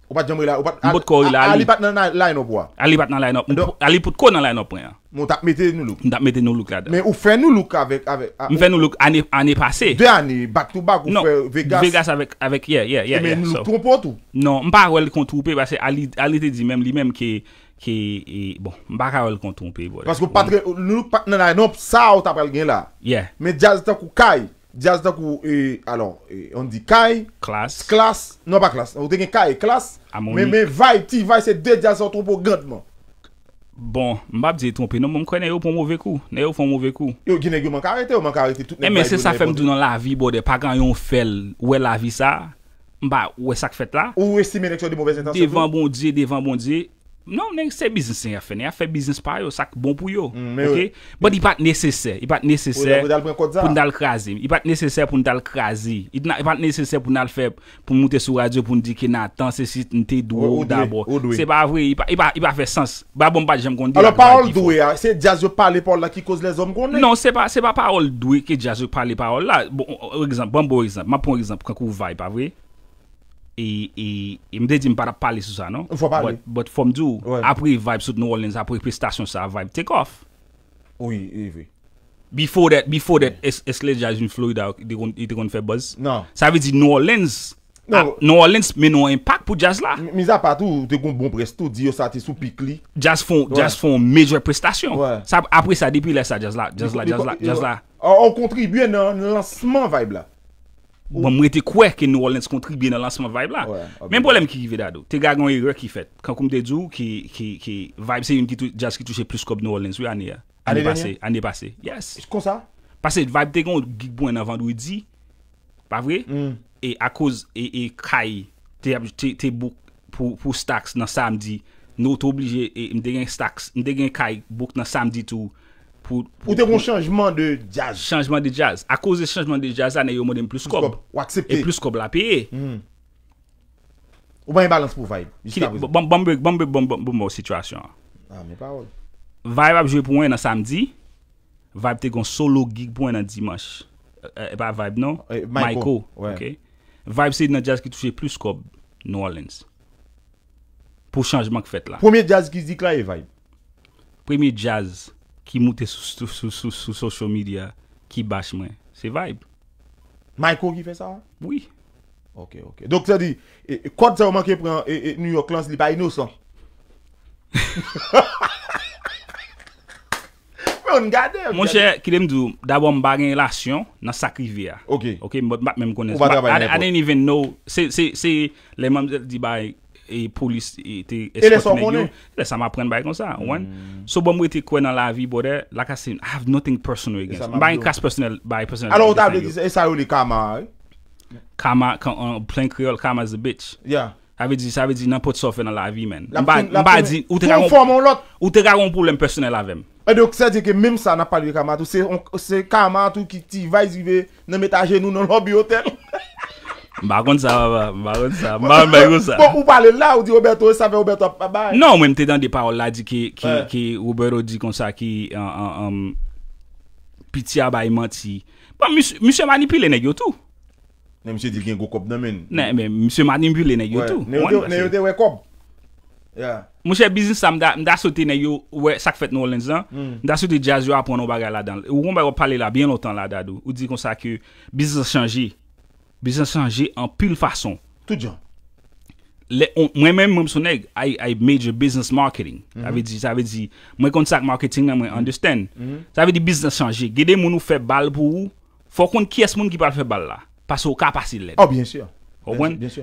Ou patre lèl? Ou patre lèl. Ali bat nan line-up wè? Ali bat nan line-up. Ali pot kon nan line-up wè ya. Mwen tap mette nou luk? Mwen tap mette nou luk la de. Men ou fè nou luk avek? Mwen fè nou luk ane pase. De ane, bat tou bag ou non, fè Vegas? Non, Vegas avek, avek, yeah, yeah, yeah. E mwen luk patron po tou? Non, mwen pa wèl kontroupe basi Ali di di mèm li mèm ki... Ki, e, bon, mba ka ou l kon trompe, bode. Pasko patre, nou, nanay, nou sa ou tapre l gen la. Yeah. Men, jazz etan kou kay, jazz etan kou, e, alon, e, on di kay. Klas. Klas, nou pa klas, ou de gen kay, klas. A mon moun. Men, men, vay, ti vay, se de jazz ou trompo gand, man. Bon, mba bje trompe, nou, mwen kwen nou pou mouve kou, nou pou mouve kou. Yo, gine gyou man karete, yo man karete. E, eh, men, se sa fèm dounan la vi, bode, pa kan yon fel, ouè la vi sa, mba, ouè sak fèt la. Ou, ouè sim Nou, nen se bizinsen ya fè, nen ya fè bizins pa yo, sak bon pou yo, mm, ok? Bon, i pat nesesè, i pat nesesè pou nou dal krasi, i pat nesesè pou nou dal krasi I pat nesesè pou nou al fè, pou nou moutè sou radyo pou nou di ki nan tan se sit nou te dwe ou dabo Se pa vwe, i pa fè sens, ba bon pa jèm kon di A la parol dwe, se jaz yo pale parol la ki koz les om kon ne? Non, se pa parol dwe ke jaz yo pale parol la Bon, bon bon exemple, ma pon exemple kakou va, e pa vwe? E, e, e mde di m para pale sou sa no? Fwa pale But fwa mdou Apre vibe sou New Orleans Apre prestasyon sa Vibe take off Ou yi ve Before that Esle Jazz in Florida Yi te kon fè buzz non. Sa ve di New Orleans non. ah, New Orleans menon impact pou jazz la Misa patou te kon bon presto Diyo sa te sou pikli Jazz fon major prestasyon Apre sa depilè sa jazz la On kontribuyen nan lansman vibe la Mwen bon, mwen te kouè ke New Orleans kontri bi nan lansman vibe la. Men bolem ki givè da do. Te gag an e grek ki fèt. Kankou mwen te djou ki vibe se yon ki jaz ki touche plus koub New Orleans. Anè ya. Anè pase. Yes. Kou sa? Pase vibe te goun gig bwen avan dwi di. Pa vre? Mm. E akouz e, e kay te bouk pou staks nan samdi. Nou te oblije mden gen staks, mden gen kay bouk nan samdi tou. Ou te bon changement de jazz. changement de jazz. à cause de changement de jazz, a eu modem plus comme Ou plus comme la peye. Hmm. Ou bien yon balance pour vibe. bon bon bon bon bon bon situation men ah, mais pas Vibe a joué pour un samedi samedi Vibe te gon solo gig pour un dimanche. pas euh, euh, pas vibe non? Eh, ok Vibe c'est un jazz qui touche plus comme New Orleans. pour changement que fait là Premier jazz dit que là est vibe? Premier jazz. Ki moute sushi song media ki bashman. Se vibe. Mike O ki fe sa an? Oui. Ok, ok. Doc se di E kwad sa oman ke bran E Nyok Lans ni bay nosan. Mon chè, ki le mdou Da wang bagen lasyon nan sakri via. Ok. Ok, mرف mem konè. M nonetheless. I didn't even know se le men minje di bay E polis e te eskote negyo E le sa ma pren bay kon sa So bon mwen te kwen nan la vi bo de Like I say, I have nothing personal against Mwen ba yon kast personal Ano ou ta be di se e sa yon li kama? Kama, plen kriol kama as a bitch Ave di sa ave di nan pot sofe nan la vi men Mwen ba di ou te gagon Ou te gagon poulem personal avem E do se di ke mim sa nan pali de kama tou Se kama tou ki ti vay zive Nan meta genou nan lobby hotel Mba kon sa waba, mba kon sa, mba mba kon sa Ou pale la ou di Roberto, sa fe Roberto papabay Non, mwen mte dan de parol la di ki, ki, ouais. ki Roberto di kon sa ki um, um, Piti abay manti Bon, msye manipile neg yo tou Ne msye di gen go kop nan men Ne, men msye manipile neg yo tou Ne yo de we kop Yeah. Mwen chè biznis sa mda, mda sote ne yo wè sak fèt nou lens dan, mm. mda sote jazz yo apon nou bagay la dan. Ou kon bagay wap pale la, bien lontan la dadou. Ou di kon sa ke biznis chanje. Business changer en pile façon. Tout gens. Moi-même, même son nègre, I, I major business marketing. Mm -hmm. Ça mhm. veut dire, ça veut dire, moi, contact marketing, là, moi, mm understand. Mhm. Ça veut dire business changer. Gede moun ou fait balle pour ou, faut qu'on qui est moun qui parle faire bal là. Parce au cas passé là. Oh, bien sûr.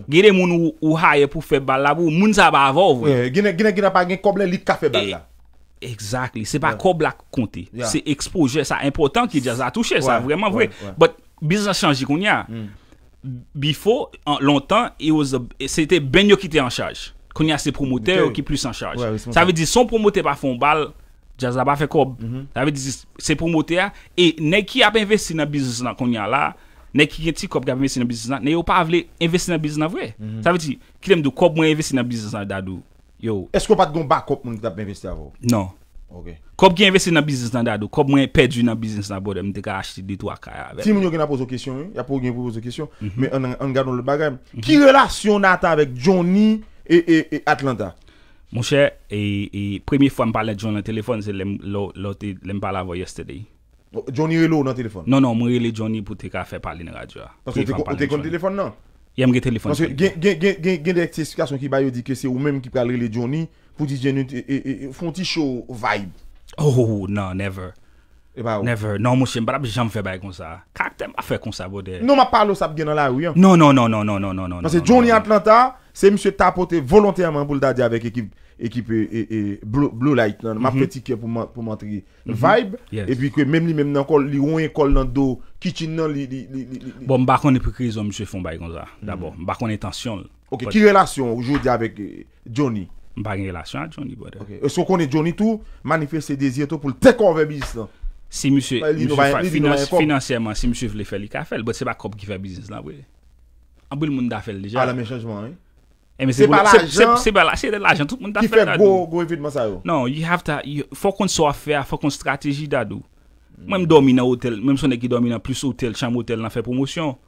Gede moun ou, ou haye pour faire bal là pour moun ça va avoir. Ouais, gene, gene, gene pas gen koble lit café bal là. Exactly. C'est pas yeah. koble la compter. C'est exposure, ça important qui déjà a touché, ça vraiment vrai. But business changer qu'on y a. Mm before, longtemps, c'était Benyo qui était en charge. Qu'on y a ses promoteurs okay. qui plus en charge. ça veut dire son promoteur pas fond balle, Jazz pas fait cob. Mhm. Ça veut dire ses promoteurs et nèg qui a investi dans business là qu'on a là, qui petit qui a investi dans business ne nèg pas voulu investir dans business vrai. Mhm. Ça veut dire qu'ils aime de cob moins investir dans business dadou. Yo. Est-ce qu'on pas de pas backup moun qui t'a investi avant Non. Ok. Kop ki investi dans business nan dadou, kop mwen dans nan business nan bodem, te ka achiti di to akaya. Ti moun yo gen apozo kesyon, ya pou gen apozo kesyon, men Mais on an, an gadon lout bagay. Mm -hmm. Ki relasyon nata avèk Johnny et e, e Atlanta? Mwen chè, e, fois fwa m pale Johnny nan telefon, se lem, lem pale avò yesterday. Oh, Johnny là nan téléphone? Non, non, mwen rele Johnny pour te ka fè pale nan radyo. Paske ou te kon telefon nan? Yem gen telefon. Paske gen de eksplikasyon ki bayo di ke c'est ou même qui pale rele Johnny, pour DJ Nut font petit show vibe. Oh non, never. Bah, oh. Never. Non, monsieur, je ne jamais faire comme ça. Caractère, je faire comme ça, bordel. Non, je parle de ça dans la rue. Hein. Non, non, non, non, non, non, non. Parce Johnny Atlanta, c'est monsieur tapoté volontairement pour le dadi avec équipe équipe et, Blue, Light Ma mhm. petit cœur pour pour montrer mhm. vibe et puis que même lui même dans col li col dans dos, kitchen dans li li Bon, bah connais pourquoi monsieur font bail comme ça. D'abord, mhm. OK, qui relation aujourd'hui avec euh, Johnny je pas une relation avec Johnny Boda. Okay. est qu'on est Johnny tout ses désir tout pour le convaincre business Si monsieur, bah, monsieur va, bah, finance, financièrement, si monsieur veut faire, le café, ce n'est pas comme qui fait business là. Un peu le monde a fait déjà. Ah, la hein. eh, mais changement, hein? c'est pas l'argent c'est pas c'est de l'argent tout le monde a fait qui fait gros gros événement ça non you faut qu'on soit il faut qu'on stratégie d'adou même dormir dans hôtel même si on est qui dormit dans plus hôtel chambre hôtel on fait promotion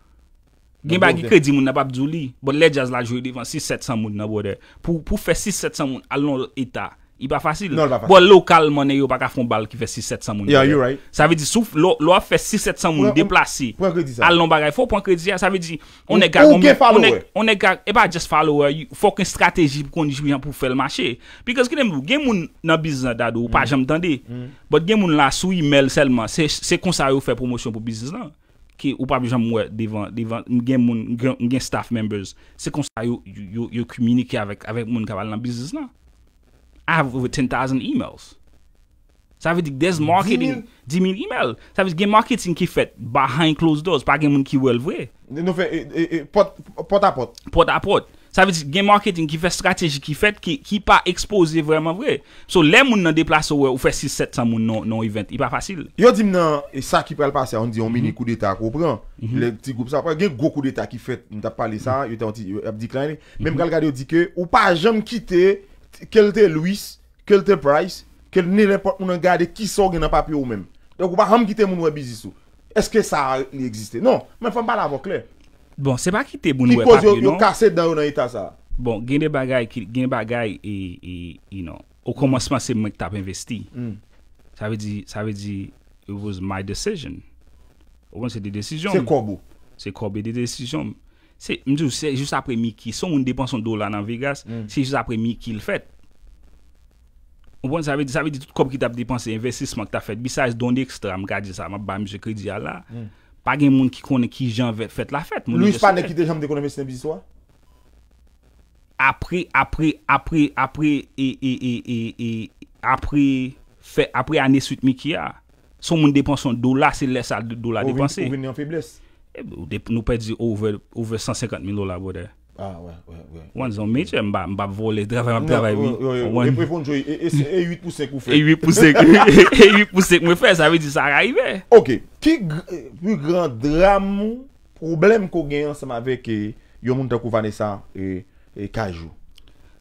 Gen ba ki kredi moun nan pa bzou li, non, bon le jaz la jwede yon 6-700 moun nan bo de, pou fe 6-700 moun alon etat, yi pa fasil. Bon lokal moun e yo baka fon bal ki fe 6-700 moun. Sa ve di sou lo a fe 6-700 moun deplase alon bagay. Fon pon kredi ya, sa ve di, on e gag, e ba just follow a fucking strategy pou konjou jan pou fe l mache. Because gen moun nan biznes nan dadou, pa mm. jen mtande, mm. bon gen moun la sou email selman, se konsaryo fe promosyon pou biznes nan. ki ou pa bijan mwen devan, devan, gen moun, gen, gen staff members, se konsa yo, yo, yo komunike avèk, avèk moun kaval nan 10 nan. I have over 10,000 emails. Sa ve dik, there's marketing, 10,000 10 ça Sa ve dik gen marketing ki fait behind closed doors, pa gen moun ki wèl vwe. Nou fe, pot, pot porte à porte. Ça veut dire que le marketing qui fait stratégie qui fait qui n'est pas exposé vraiment vrai. Donc, les gens qui ont déplacé ou qui 6-700 personnes dans l'événement, ce n'est pas facile. Ils disent que ça qui peut passer, on dit on met a un coup d'état qui comprend. Mhm. Les petits groupes, ça il y a un gros coup d'état qui fait, on a parlé ça, on a dit Même un petit dit quand on a dit que ne peut jamais quitter quel était Louis, quel Price, quel le n'importe qui qui a gardé qui est le papier ou même. Donc, on ne peut pas quitter quel est business business. Est-ce que ça existé Non, mais il ne faut pas l'avoir clair. Bon, se pa ki te bouni wè pape, yon. Ti pose yon kaset dan yon nan yita sa. Bon, gen de bagay ki, gen de bagay, e, e, you know, ou komanseman se mèk tap investi. Sa hmm. ve di, sa ve di, it was my decision. Ou bon, se de desisyon. Se kobou. Se kobé de desisyon. Se, mdou, se juste apre mi ki, son moun depans yon dola nan Vegas, hmm. se juste apre mi ki l fèt. Ou bon, sa ve di, sa ve di, tout kobou ki tap depans, se investi, se mèk tap fèt. Bisaise don de ekstra, mkadi sa, mabam, jè kredi al Page moun ki konen ki jan vet fet la fet. Lui pa ne kite jan m dekoneme sinem biziswa? Apre, apre, apre, apre, e, e, e, apre, apre ane süt mi ki ya. Son moun depansyon do la se lesa do la depansyon. Ou veni an febles? Eh nou pe di over 150 min do la bodè. Ah, Wan zon metye mba vole Drafayman pe avay mi E 8 pou 5 ou fe E 8 pou 5 ou fe Ok Ki euh, pi gran dramou Problem ko gen euh, yon seman veke Yon moun takou Vanessa E kajou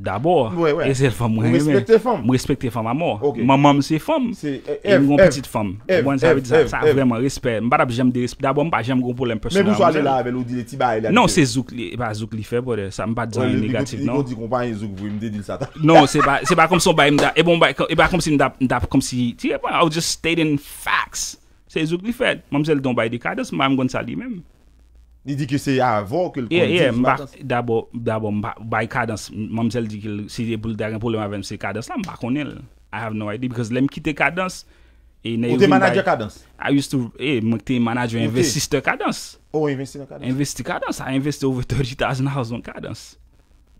Dabo, e se l fom mwen yeme. Mwen respekte fom a mò. Mwen mwam se fom. E mwen pwetite fom. Mwen sa vreman respe. Mwen ba da jem de respe. Dabo mwen pa jem goun pou len person la mwen. Mwen mwen sa lè la ve lè ou di lè ti ba lè. Non, se zouk li. E ba zouk li fè bote. Sa mwen pa dè yon negatif non. Yon di kompanyen zouk pou yon dedil satan. Non, se ba kom son bay mda. E ba kom si mda kom si. Ti repon, I was just stating facts. Se zouk li fè. Mwen mwen se lè don bay de kade. Mwen mwen goun sa li mèm. Ni di ki se a avon ke l konite? E, e, mbak, dabo, dabo, mbak, mbak kadans, mamsel di ki l, si di e pou l degan pou l yon avem se kadans la, mbak kon el. I have no idea, because lem ki te kadans, e, ne yon... O te manager kadans? I used to, e, mwen ki te manager investiste kadans. O oh, investi nan kadans? Investi kadans, a investi over 30,000 kadans.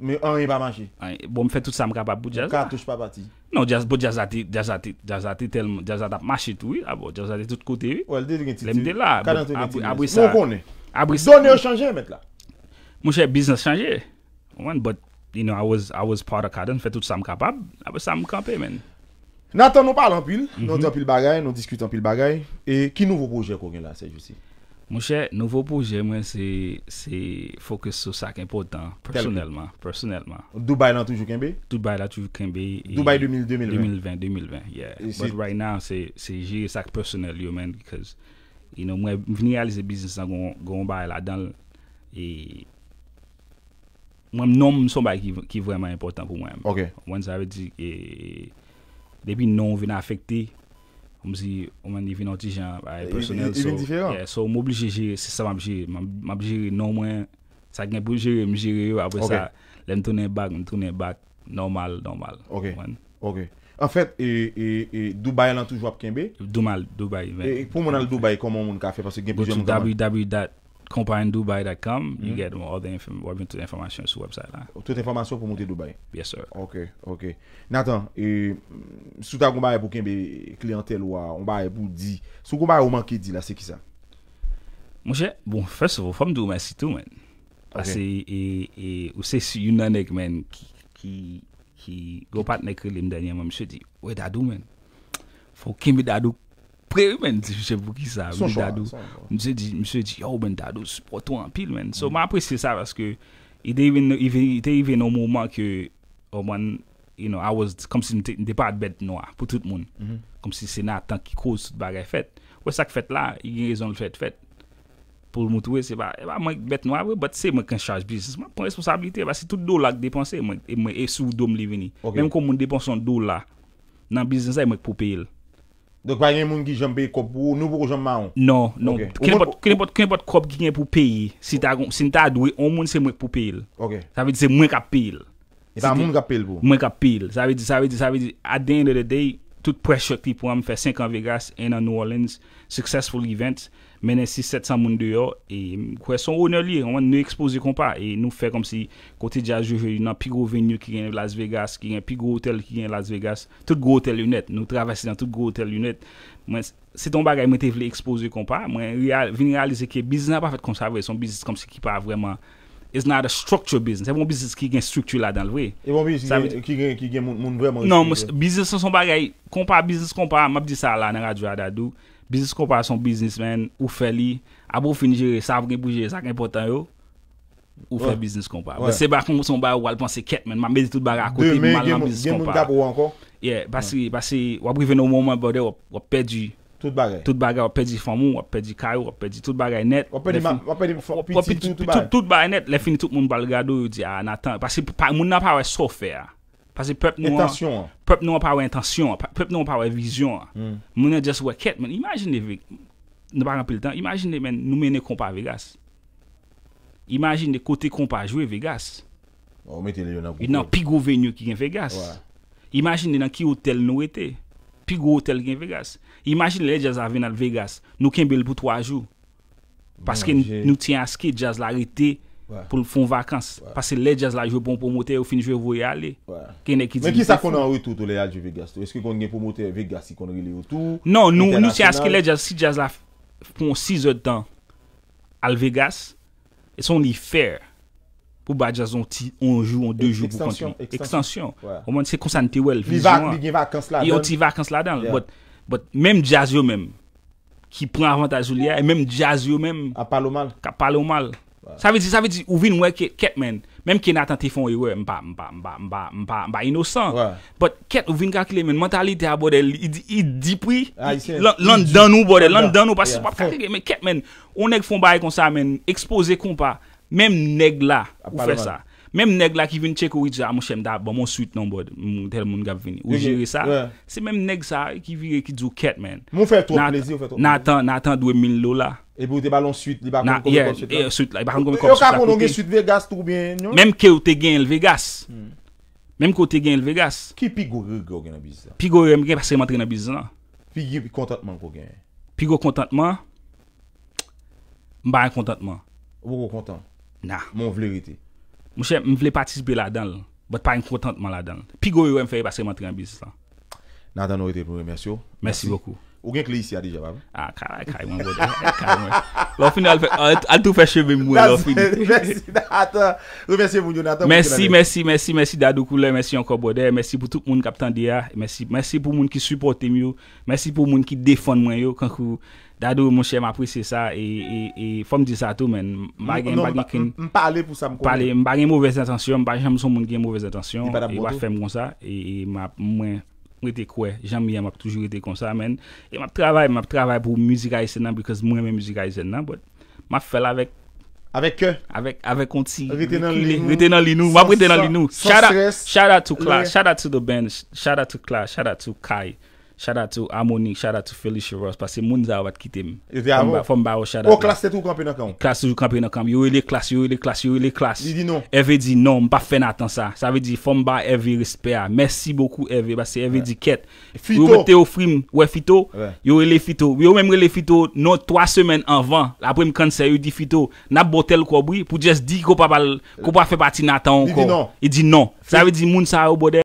Me an yon ba manje? An, bo mfe tout sa mkapap bou jazate. Ka touj papati? Non, jazate, bou jazate, jazate, jazate, tel m, jazate ap manje tou yi, a bo, jazate tout kote ah bon, yi. Donè ou chanjè mèt la? Mwen chè biznes chanjè. But, you know, I was part of Kaden. Fè tout sa m kapab. Ape ah, sa m kante men. N'atan nou parle anpil. Mhm. Nou te anpil bagay. Nou diskute anpil bagay. E ki nouvo poujè kou gen la se jousi? Mwen chè nouvo poujè mwen se fokus sou sak impotant. Personelman. Personelman. Dubaï la toujou kenbe? Dubaï la toujou kenbe. Dubaï 2020? 2020. Yeah. But right now se jirè sak personel yo men. Because... Mwen veni a li se bizins nan kon baye la dan, e, mwen mnom mson baye ki vreman impotant pou mwen. Ok. Mwen sa ve di ki, debi mnon vina afekte, mwen di vina otijan, personal. Ilindifeyo? Yeah, so mwen oblije jire, se sa mwen oblije jire. Mwen oblije jire mnon mwen, sa mwen oblije jire, mwen jire yo, apwe sa, lèm tounen bak, mwen tounen bak, normal, normal. Ok, ok. En fèt, e Dubaï lan touj wap kenbe? Douman, Dubaï, men. E pou moun al Dubaï, koman moun ka fe? Pase genpou jen moun koman? Ww.comparendubai.com You mhm. get moun all the information sou website la. Tout information pou moun te Dubaï? Yes, sir. Ok, ok. Natan, e souta kouman e pou kenbe kliantel ou a, kouman e pou di, souta kouman e ou manke di la, se ki sa? Mwen jè, bon, first of all, fòm douman si tou, men. A se, e, e, ou se si yon nanek, men, ki, ki, ki gwo pat nekre li mdanyanman, mse di, wè dadou men, fò ki mbe dadou pre men, se fò ki sa, mse di, mse di, yo mbe dadou, wè tou anpil men. So, m mm. apresye sa, vase ke, ite yive nou mouman ke, o man, you know, a waz, kom si mde pat bed noa, pou tout moun, mm-hmm. kom si sena, tanki kous, bagay fet, wè sak fet la, yi gen rezon l fet fet, Poul moutou e se ba, e ba mwen bet nou avwe, bat se mwen ken charge bizis. Mwen pon responsabilite e ba, se tout do lak depanse, e mwen e sou dom li veni. Mwen kon moun depanse an do lak, nan bizis an sa, e mwen pou peyil. Dok ba gen moun ki jombe e kop pou nou pou kou jomman an? Non, non. Ken apot kop gen pou peyil, si nan ta adwe, an moun se mwen pou peyil. Sa ve di se mwen kap peyil. E ta moun kap peyil pou? Mwen kap peyil. Sa ve di, sa ve di, sa ve di, a den de de dey, tout presyo ki pou an me fe 5 an Vegas, en an New Orleans, successful event. menen 6-700 moun deyo, e quoi son honor li, anwen nou expose kon pa, e nou fait kom si kote di a juje nan pi gro venue ki gen Las Vegas, ki gen pi gro hotel ki gen Las Vegas, tout gros hotel lunet, nou travesse nan tout gros hotel lunet, mwen se ton bagay mwen te vle expose kon pa, mwen real, vin realize ki bizis fait pa fet konserve, son business kom si ki pa vreman, it's not a structure business. C'est bon business qui gen structure là dans le vrai. E Et bon business qui a qui gen mon, mon vraiment Non, business son son bagay, compa business compa, m'a dit ça là dans radio Adadou business comparaison businessman ou fait li, abou fin ça pour Ça ça important ou business business kon C'est pas pas son bar ou al penser men, ma tout baga côté mal en business kon pa. Gen moun ou parce Yeah, moment perdu tout perdu tout bagay, on perdu famou, perdu caillou ou perdu tout net. ou perdu tout Tout net, les fini tout moun bal gado, dit ah parce que n'a pas ouais Pase pep nou an, pep nou an pa wè intasyon, pep nou an pa wè vizyon. Mm. Moun just wè ket men, imagine vek, nou pa rampil tan, imagine men nou mene kompa Vegas. Imagine kote kompa jwe Vegas. Ou mette le yon an pou. Yon nan pigou venyo ki gen Vegas. Ouais. Imagine nan ki hotel nou ete, pigou hotel gen Vegas. Imagine le jazz aven al Vegas, nou ken bel pou 3 jou. Paske nou ce aske jazz la rete, pou foun wakans. Pase le jazz la jwè bon pou mwote yo fin jwè vwe yale. Mwen ki sa kon an wè tou tou le ya jwè Vegas tou? Eske kon gen pou mwote Vegas si kon gen lè yo tou? Non, nou si aske le jazz. Si jazz la foun 6 e dan al Vegas, e son li fèr pou ba jazz on ti 1 jwè, on 2 jwè pou konti. Ekstansyon. Mwen se konsante wel. Li wakans la dan. Li wakans la dan. But, but, menm jazz yo menm ki pran avant a Zulia e menm jazz yo menm A Palomal. A Palomal. Sa ve di ou vin we ke ket men Mem ken atan te fon we we Mpa mpa mpa mpa mpa mpa inosan But ket ou vin kalkile men Mentalite a bode I di poui Lant dan ou bode Lant dan ou pasi Mwen ket men O neg fon baye kon sa men Expose kon pa Mem neg la Ou fe sa Mèm neg la ki vin chèk ou yi dja, a ah, moun chèm da, ba moun suit nan bod, moun tel moun gap vini, ou jiri sa, se mèm neg sa ki viri ki djou ket men. Moun fèl tro plezi, ou fèl tro plezi. Nan tan, nan tan dwe min lola. Ebe ou de balon suit, li bakon kon kon suit la. Nan, ye, ye, suit la, li bakon kon kon suit la. Yo ka konon gen suit Vegas tou bien. Mèm kè ou te gen el Vegas, mèm kote gen el Vegas. Ki pi go rege ou gen a bizan? Pi go rege ou gen a bizan. Pi go kontantman ou gen? Pi go kontantman? Mba yon kontantman. Ou yo kontant Mwen je mwen participer à la dan lè. Bot pa yon kontantman la dan Pi go yon mwen fè yon pase mantri an bizis la. Nathan Merci Ou a Ah, karay, karay mwen eh, eh, merci, Lò fini al tou Merci. Merci, merci, merci, fini. Mersi, Nathan. moun Merci, merci, Mersi, mersi, mersi, mersi dadou koule. merci Merci. bode. Merci pou tout moun monde diya. Mersi pou supporte yo. Mersi pou Dadou, mon cher, m'apprécie ça et, et, et faut me dire ça tout, men. M'parler pour ça, mauvaise intention, jamais son monde qui a mauvaise intention. Il va faire ça et m'a moins quoi. m'a toujours été comme ça, men. Et m'a travail, m'a travail pour musique haïtienne, parce que moi-même musique hein, but m'a fait avec avec eux. Avec, avec on Rete Shout out, to Shout out to the band. Shout out to Clash. Shout out to Kai. Shout out to Harmony, shout out to Felicia Ross, parce que moun za wat te m. Fom ba ou shout out. Ou klas te tou kampi nan kam? Klas tou kampi nan kam. Yo ele klas, yo ele klas, yo ele klas. Li di non? veut di non, mpa faire natan sa. Sa ve di fom ba Eve respect Merci Mersi boku veut parce Eve veut di ket. Fito. Yo mete ou frim, we Fito, ouais. yo ele Fito. Yo mem le Fito, non 3 semen anvan, apre m kanser yo di Fito, nap botel kobri, pou jes di ko pa, pas fe pati natan anko. Li di non? Li di non. Sa ve di moun sa ou bode.